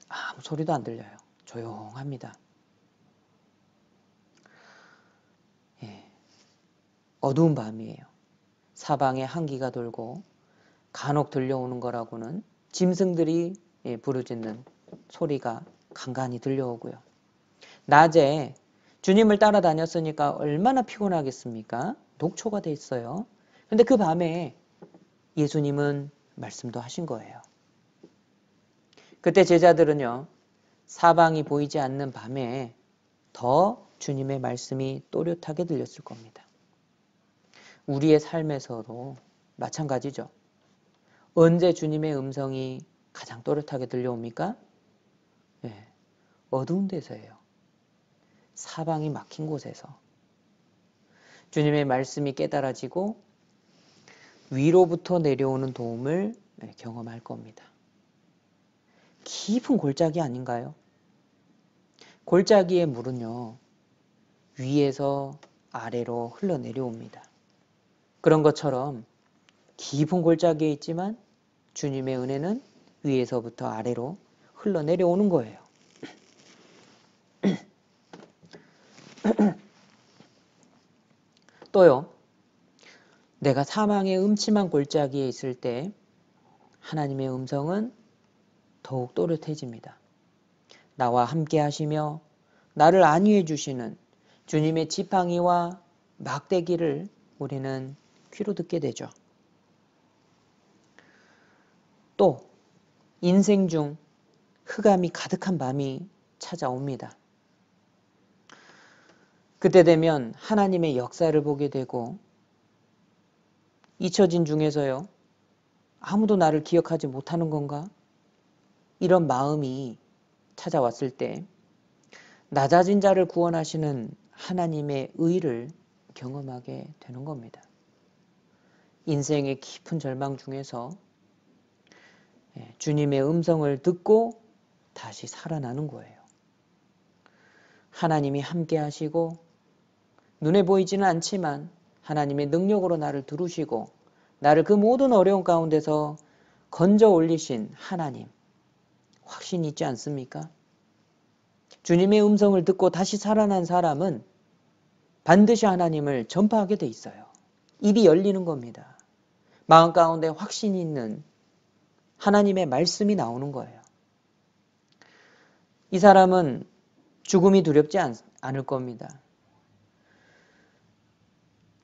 아무 소리도 안 들려요. 조용합니다. 예, 어두운 밤이에요. 사방에 한기가 돌고 간혹 들려오는 거라고는 짐승들이 예, 부르짖는 소리가 간간히 들려오고요. 낮에 주님을 따라다녔으니까 얼마나 피곤하겠습니까? 녹초가 돼 있어요. 근데 그 밤에 예수님은 말씀도 하신 거예요. 그때 제자들은요, 사방이 보이지 않는 밤에 더 주님의 말씀이 또렷하게 들렸을 겁니다. 우리의 삶에서도 마찬가지죠. 언제 주님의 음성이 가장 또렷하게 들려옵니까? 예, 어두운 데서예요. 사방이 막힌 곳에서. 주님의 말씀이 깨달아지고 위로부터 내려오는 도움을 네, 경험할 겁니다. 깊은 골짜기 아닌가요? 골짜기의 물은요, 위에서 아래로 흘러내려옵니다. 그런 것처럼 깊은 골짜기에 있지만 주님의 은혜는 위에서부터 아래로 흘러내려오는 거예요. 또요, 내가 사망의 음침한 골짜기에 있을 때 하나님의 음성은 더욱 또렷해집니다. 나와 함께 하시며 나를 안위해 주시는 주님의 지팡이와 막대기를 우리는 귀로 듣게 되죠. 또 인생 중 흑암이 가득한 밤이 찾아옵니다. 그때 되면 하나님의 역사를 보게 되고 잊혀진 중에서요. 아무도 나를 기억하지 못하는 건가? 이런 마음이 찾아왔을 때 낮아진 자를 구원하시는 하나님의 의를 경험하게 되는 겁니다. 인생의 깊은 절망 중에서 예, 주님의 음성을 듣고 다시 살아나는 거예요. 하나님이 함께 하시고 눈에 보이지는 않지만 하나님의 능력으로 나를 두르시고 나를 그 모든 어려운 가운데서 건져 올리신 하나님 확신 있지 않습니까? 주님의 음성을 듣고 다시 살아난 사람은 반드시 하나님을 전파하게 돼 있어요. 입이 열리는 겁니다. 마음 가운데 확신이 있는 하나님의 말씀이 나오는 거예요. 이 사람은 죽음이 두렵지 않, 않을 겁니다.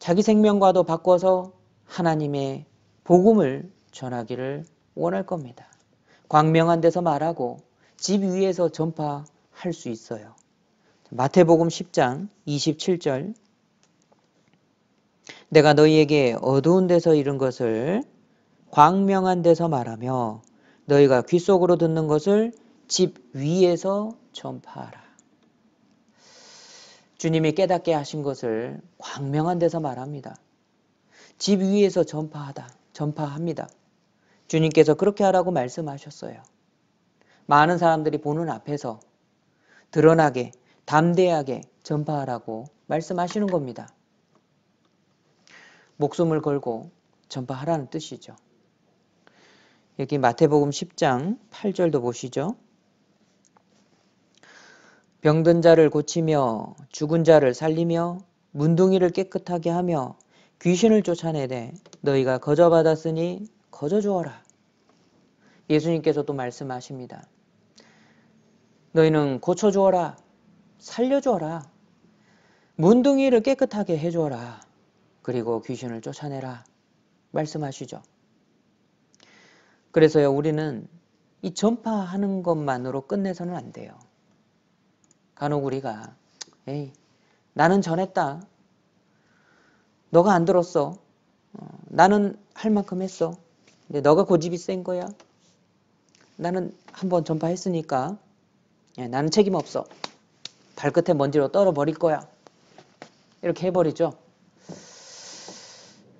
자기 생명과도 바꿔서 하나님의 복음을 전하기를 원할 겁니다. 광명한 데서 말하고 집 위에서 전파할 수 있어요. 마태복음 10장 27절 내가 너희에게 어두운 데서 이른 것을 광명한 데서 말하며 너희가 귀 속으로 듣는 것을 집 위에서 전파하라. 주님이 깨닫게 하신 것을 광명한 데서 말합니다. 집 위에서 전파하다, 전파합니다. 주님께서 그렇게 하라고 말씀하셨어요. 많은 사람들이 보는 앞에서 드러나게, 담대하게 전파하라고 말씀하시는 겁니다. 목숨을 걸고 전파하라는 뜻이죠. 여기 마태복음 10장 8절도 보시죠. 병든 자를 고치며 죽은 자를 살리며 문둥이를 깨끗하게 하며 귀신을 쫓아내되 너희가 거저 받았으니 거저 주어라. 예수님께서 도 말씀하십니다. 너희는 고쳐주어라. 살려주어라. 문둥이를 깨끗하게 해주어라. 그리고 귀신을 쫓아내라. 말씀하시죠. 그래서요, 우리는 이 전파하는 것만으로 끝내서는 안 돼요. 간혹 우리가 에이 나는 전했다. 너가 안 들었어. 어, 나는 할 만큼 했어. 근데 너가 고집이 센 거야. 나는 한번 전파했으니까 예, 나는 책임 없어. 발끝에 먼지로 떨어버릴 거야. 이렇게 해버리죠.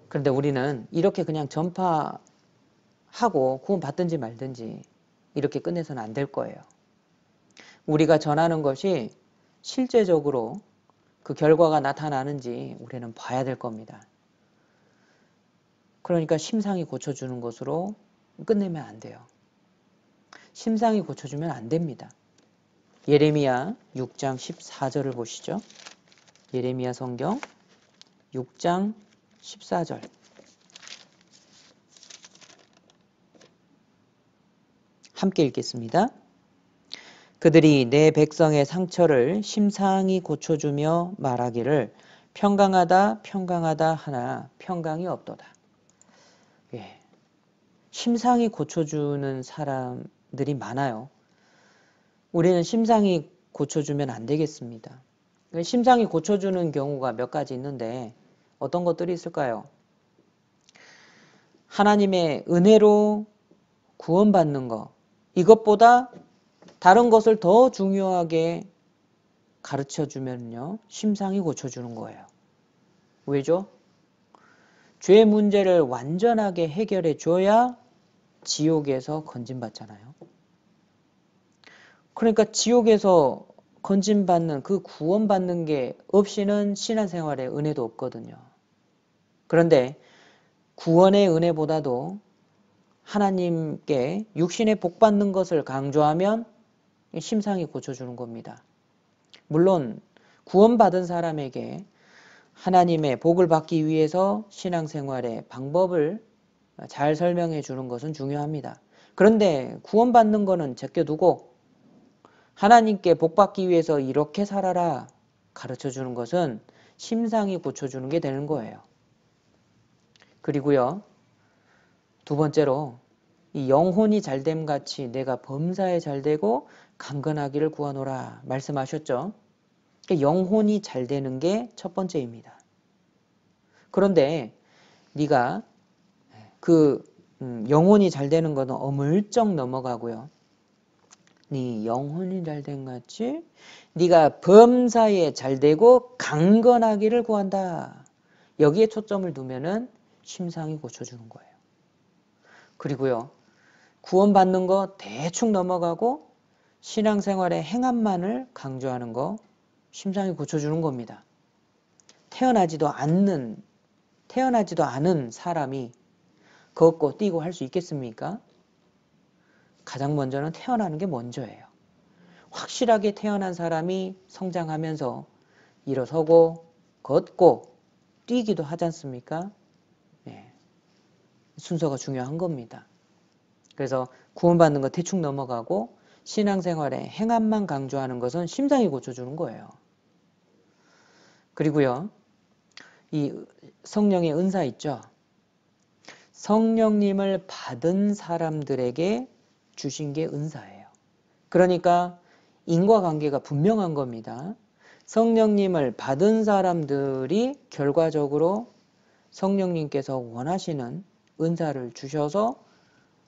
그런데 우리는 이렇게 그냥 전파하고 구원받든지 말든지 이렇게 끝내서는 안 될 거예요. 우리가 전하는 것이 실제적으로 그 결과가 나타나는지 우리는 봐야 될 겁니다. 그러니까 심상이 고쳐주는 것으로 끝내면 안 돼요. 심상이 고쳐주면 안 됩니다. 예레미야 6장 14절을 보시죠. 예레미야 성경 6장 14절 함께 읽겠습니다. 그들이 내 백성의 상처를 심상히 고쳐주며 말하기를 평강하다 평강하다 하나 평강이 없도다. 예. 심상히 고쳐주는 사람들이 많아요. 우리는 심상히 고쳐주면 안 되겠습니다. 심상히 고쳐주는 경우가 몇 가지 있는데 어떤 것들이 있을까요? 하나님의 은혜로 구원받는 것 이것보다 다른 것을 더 중요하게 가르쳐 주면요. 심상이 고쳐주는 거예요. 왜죠? 죄 문제를 완전하게 해결해 줘야 지옥에서 건진받잖아요. 그러니까 지옥에서 건진받는 그 구원받는 게 없이는 신앙생활에 은혜도 없거든요. 그런데 구원의 은혜보다도 하나님께 육신의 복받는 것을 강조하면 심상이 고쳐주는 겁니다. 물론 구원받은 사람에게 하나님의 복을 받기 위해서 신앙생활의 방법을 잘 설명해 주는 것은 중요합니다. 그런데 구원받는 것은 제껴두고 하나님께 복받기 위해서 이렇게 살아라 가르쳐 주는 것은 심상이 고쳐주는 게 되는 거예요. 그리고요, 두 번째로 이 영혼이 잘됨 같이 내가 범사에 잘되고 강건하기를 구하노라 말씀하셨죠. 그러니까 영혼이 잘 되는 게 첫 번째입니다. 그런데 네가 그 음, 영혼이 잘 되는 거는 어물쩍 넘어가고요. 네 영혼이 잘 된 같이 네가 범사에 잘 되고 강건하기를 구한다. 여기에 초점을 두면은 심상이 고쳐주는 거예요. 그리고요. 구원받는 거 대충 넘어가고 신앙생활의 행함만을 강조하는 거 심상이 고쳐주는 겁니다. 태어나지도 않는 태어나지도 않은 사람이 걷고 뛰고 할 수 있겠습니까? 가장 먼저는 태어나는 게 먼저예요. 확실하게 태어난 사람이 성장하면서 일어서고 걷고 뛰기도 하지 않습니까? 네. 순서가 중요한 겁니다. 그래서 구원받는 거 대충 넘어가고 신앙생활에 행함만 강조하는 것은 심상이 고쳐주는 거예요. 그리고요, 이 성령의 은사 있죠? 성령님을 받은 사람들에게 주신 게 은사예요. 그러니까 인과관계가 분명한 겁니다. 성령님을 받은 사람들이 결과적으로 성령님께서 원하시는 은사를 주셔서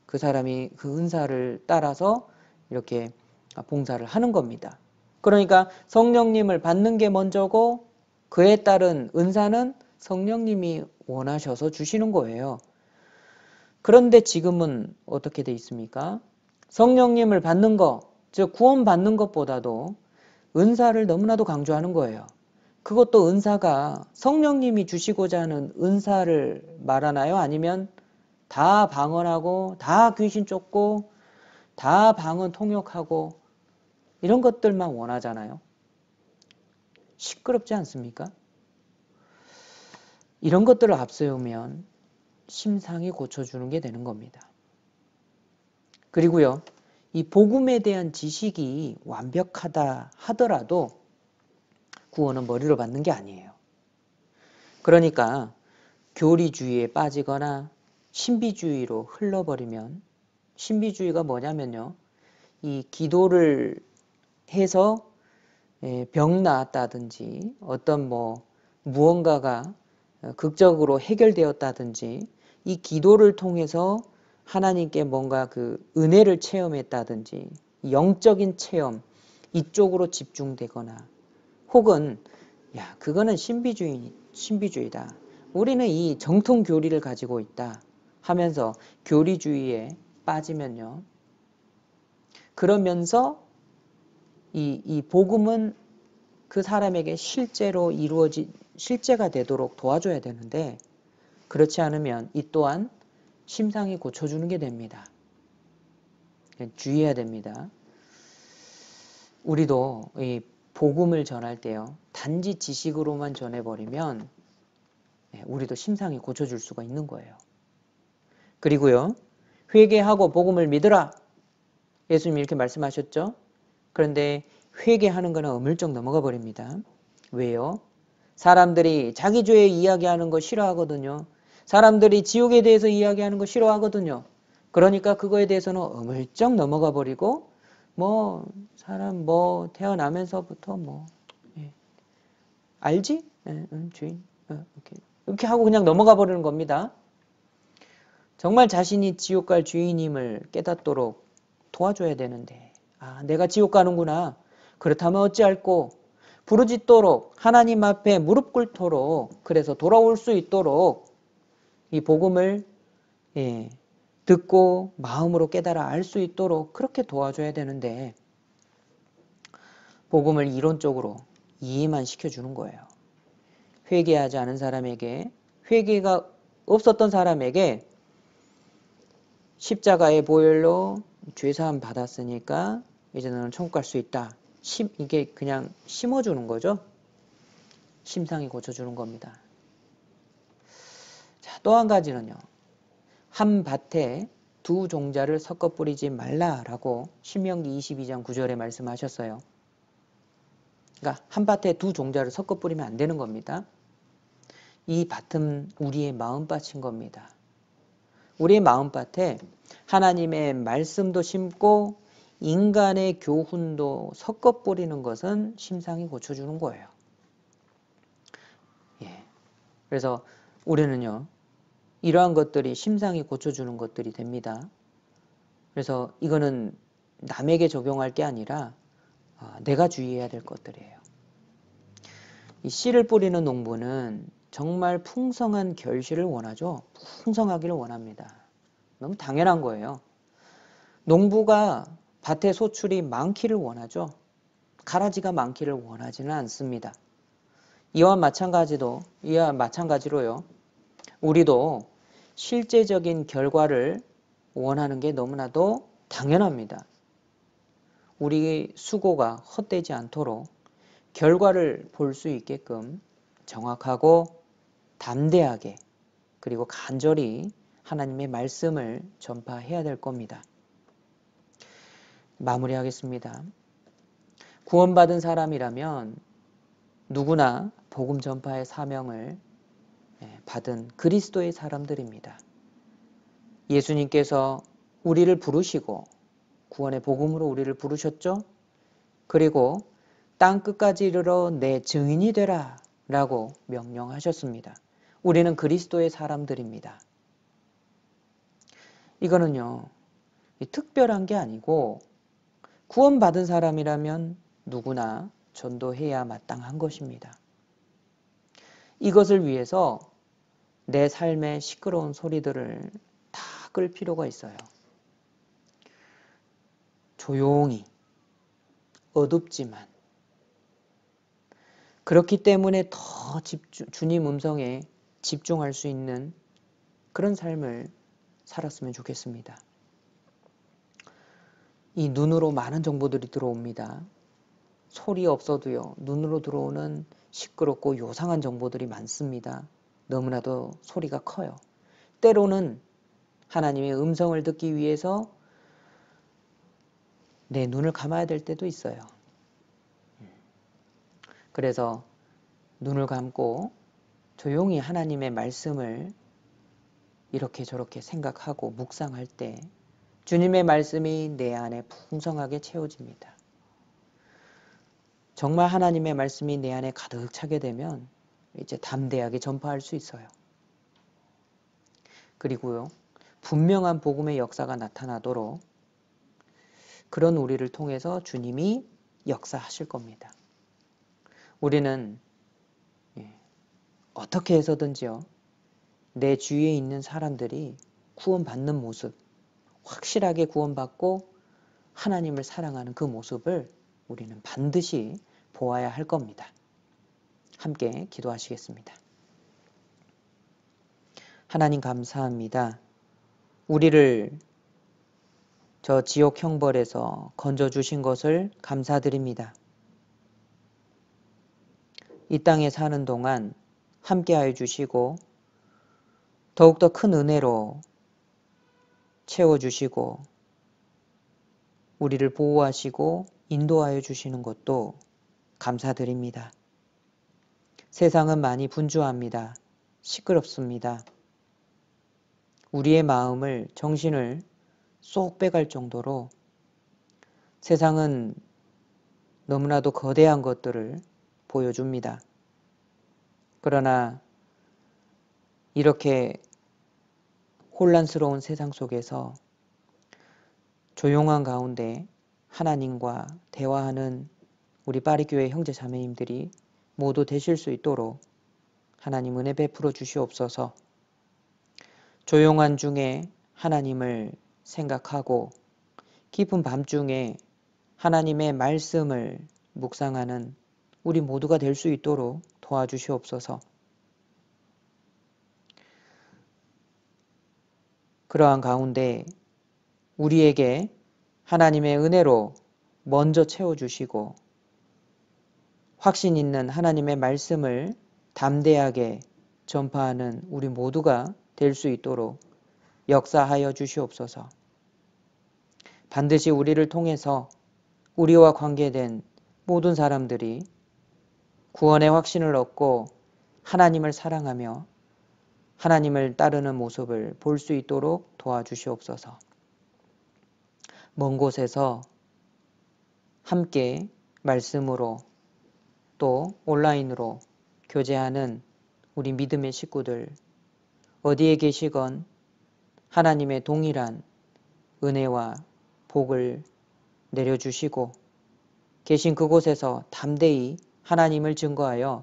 그 사람이 그 은사를 따라서 이렇게 봉사를 하는 겁니다. 그러니까 성령님을 받는 게 먼저고 그에 따른 은사는 성령님이 원하셔서 주시는 거예요. 그런데 지금은 어떻게 돼 있습니까? 성령님을 받는 것, 즉 구원 받는 것보다도 은사를 너무나도 강조하는 거예요. 그것도 은사가 성령님이 주시고자 하는 은사를 말하나요? 아니면 다 방언하고 다 귀신 쫓고 다방은 통역하고 이런 것들만 원하잖아요. 시끄럽지 않습니까? 이런 것들을 앞세우면 심상이 고쳐주는 게 되는 겁니다. 그리고요, 이 복음에 대한 지식이 완벽하다 하더라도 구원은 머리로 받는 게 아니에요. 그러니까 교리주의에 빠지거나 신비주의로 흘러버리면 신비주의가 뭐냐면요. 이 기도를 해서 예, 병 나았다든지 어떤 뭐 무언가가 어, 극적으로 해결되었다든지 이 기도를 통해서 하나님께 뭔가 그 은혜를 체험했다든지 영적인 체험 이쪽으로 집중되거나 혹은 야 그거는 신비주의 신비주의다. 우리는 이 정통 교리를 가지고 있다 하면서 교리주의에 빠지면요. 그러면서 이, 이 복음은 그 사람에게 실제로 이루어지, 실제가 되도록 도와줘야 되는데 그렇지 않으면 이 또한 심상이 고쳐주는 게 됩니다. 주의해야 됩니다. 우리도 이 복음을 전할 때요. 단지 지식으로만 전해버리면 예, 우리도 심상이 고쳐줄 수가 있는 거예요. 그리고요. 회개하고 복음을 믿으라. 예수님이 이렇게 말씀하셨죠. 그런데 회개하는 거는 어물쩍 넘어가 버립니다. 왜요? 사람들이 자기 죄 이야기하는 거 싫어하거든요. 사람들이 지옥에 대해서 이야기하는 거 싫어하거든요. 그러니까 그거에 대해서는 어물쩍 넘어가 버리고 뭐 사람 뭐 태어나면서부터 뭐 예. 알지? 예, 음, 주인 어, 이렇게 이렇게 하고 그냥 넘어가 버리는 겁니다. 정말 자신이 지옥 갈 주인임을 깨닫도록 도와줘야 되는데 아 내가 지옥 가는구나 그렇다면 어찌할꼬 부르짖도록 하나님 앞에 무릎 꿇도록 그래서 돌아올 수 있도록 이 복음을 예, 듣고 마음으로 깨달아 알 수 있도록 그렇게 도와줘야 되는데 복음을 이론적으로 이해만 시켜주는 거예요. 회개하지 않은 사람에게 회개가 없었던 사람에게 십자가의 보혈로 죄사함 받았으니까 이제 너는 천국 갈 수 있다. 심, 이게 그냥 심어주는 거죠. 심상이 고쳐주는 겁니다. 자, 또 한 가지는요. 한 밭에 두 종자를 섞어 뿌리지 말라라고 신명기 22장 9절에 말씀하셨어요. 그러니까 한 밭에 두 종자를 섞어 뿌리면 안 되는 겁니다. 이 밭은 우리의 마음밭인 겁니다. 우리 마음밭에 하나님의 말씀도 심고 인간의 교훈도 섞어 뿌리는 것은 심상이 고쳐주는 거예요. 예. 그래서 우리는요, 이러한 것들이 심상이 고쳐주는 것들이 됩니다. 그래서 이거는 남에게 적용할 게 아니라 아, 내가 주의해야 될 것들이에요. 이 씨를 뿌리는 농부는 정말 풍성한 결실을 원하죠. 풍성하기를 원합니다. 너무 당연한 거예요. 농부가 밭에 소출이 많기를 원하죠. 가라지가 많기를 원하지는 않습니다. 이와 마찬가지도 이와 마찬가지로요. 우리도 실제적인 결과를 원하는 게 너무나도 당연합니다. 우리 수고가 헛되지 않도록 결과를 볼 수 있게끔 정확하고 담대하게 그리고 간절히 하나님의 말씀을 전파해야 될 겁니다. 마무리하겠습니다. 구원받은 사람이라면 누구나 복음 전파의 사명을 예, 받은 그리스도의 사람들입니다. 예수님께서 우리를 부르시고 구원의 복음으로 우리를 부르셨죠? 그리고 땅 끝까지 이르러 내 증인이 되라 라고 명령하셨습니다. 우리는 그리스도의 사람들입니다. 이거는요, 특별한 게 아니고 구원받은 사람이라면 누구나 전도해야 마땅한 것입니다. 이것을 위해서 내 삶의 시끄러운 소리들을 다 끌 필요가 있어요. 조용히, 어둡지만, 그렇기 때문에 더 집중, 주님 음성에 집중할 수 있는 그런 삶을 살았으면 좋겠습니다. 이 눈으로 많은 정보들이 들어옵니다. 소리 없어도요, 눈으로 들어오는 시끄럽고 요상한 정보들이 많습니다. 너무나도 소리가 커요. 때로는 하나님의 음성을 듣기 위해서 내 눈을 감아야 될 때도 있어요. 그래서 눈을 감고 조용히 하나님의 말씀을 이렇게 저렇게 생각하고 묵상할 때 주님의 말씀이 내 안에 풍성하게 채워집니다. 정말 하나님의 말씀이 내 안에 가득 차게 되면 이제 담대하게 전파할 수 있어요. 그리고요, 분명한 복음의 역사가 나타나도록 그런 우리를 통해서 주님이 역사하실 겁니다. 우리는 어떻게 해서든지요. 내 주위에 있는 사람들이 구원받는 모습, 확실하게 구원받고 하나님을 사랑하는 그 모습을 우리는 반드시 보아야 할 겁니다. 함께 기도하시겠습니다. 하나님 감사합니다. 우리를 저 지옥 형벌에서 건져주신 것을 감사드립니다. 이 땅에 사는 동안 함께하여 주시고 더욱더 큰 은혜로 채워주시고 우리를 보호하시고 인도하여 주시는 것도 감사드립니다. 세상은 많이 분주합니다. 시끄럽습니다. 우리의 마음을, 정신을 쏙 빼갈 정도로 세상은 너무나도 거대한 것들을 보여줍니다. 그러나 이렇게 혼란스러운 세상 속에서 조용한 가운데 하나님과 대화하는 우리 파리교회 형제 자매님들이 모두 되실 수 있도록 하나님 은혜 베풀어 주시옵소서 조용한 중에 하나님을 생각하고 깊은 밤 중에 하나님의 말씀을 묵상하는 우리 모두가 될 수 있도록 도와주시옵소서. 그러한 가운데 우리에게 하나님의 은혜로 먼저 채워주시고 확신 있는 하나님의 말씀을 담대하게 전파하는 우리 모두가 될 수 있도록 역사하여 주시옵소서. 반드시 우리를 통해서 우리와 관계된 모든 사람들이 구원의 확신을 얻고 하나님을 사랑하며 하나님을 따르는 모습을 볼 수 있도록 도와주시옵소서. 먼 곳에서 함께 말씀으로 또 온라인으로 교제하는 우리 믿음의 식구들 어디에 계시건 하나님의 동일한 은혜와 복을 내려주시고 계신 그곳에서 담대히 하나님을 증거하여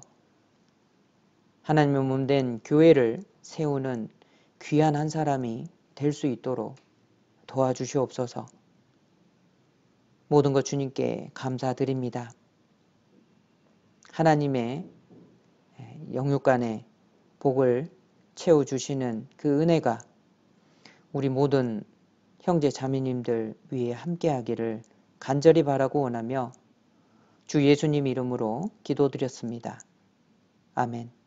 하나님의 몸된 교회를 세우는 귀한 한 사람이 될 수 있도록 도와주시옵소서. 모든 것 주님께 감사드립니다. 하나님의 영육간의 복을 채워주시는 그 은혜가 우리 모든 형제 자매님들 위에 함께하기를 간절히 바라고 원하며 주 예수님 이름으로 기도드렸습니다. 아멘.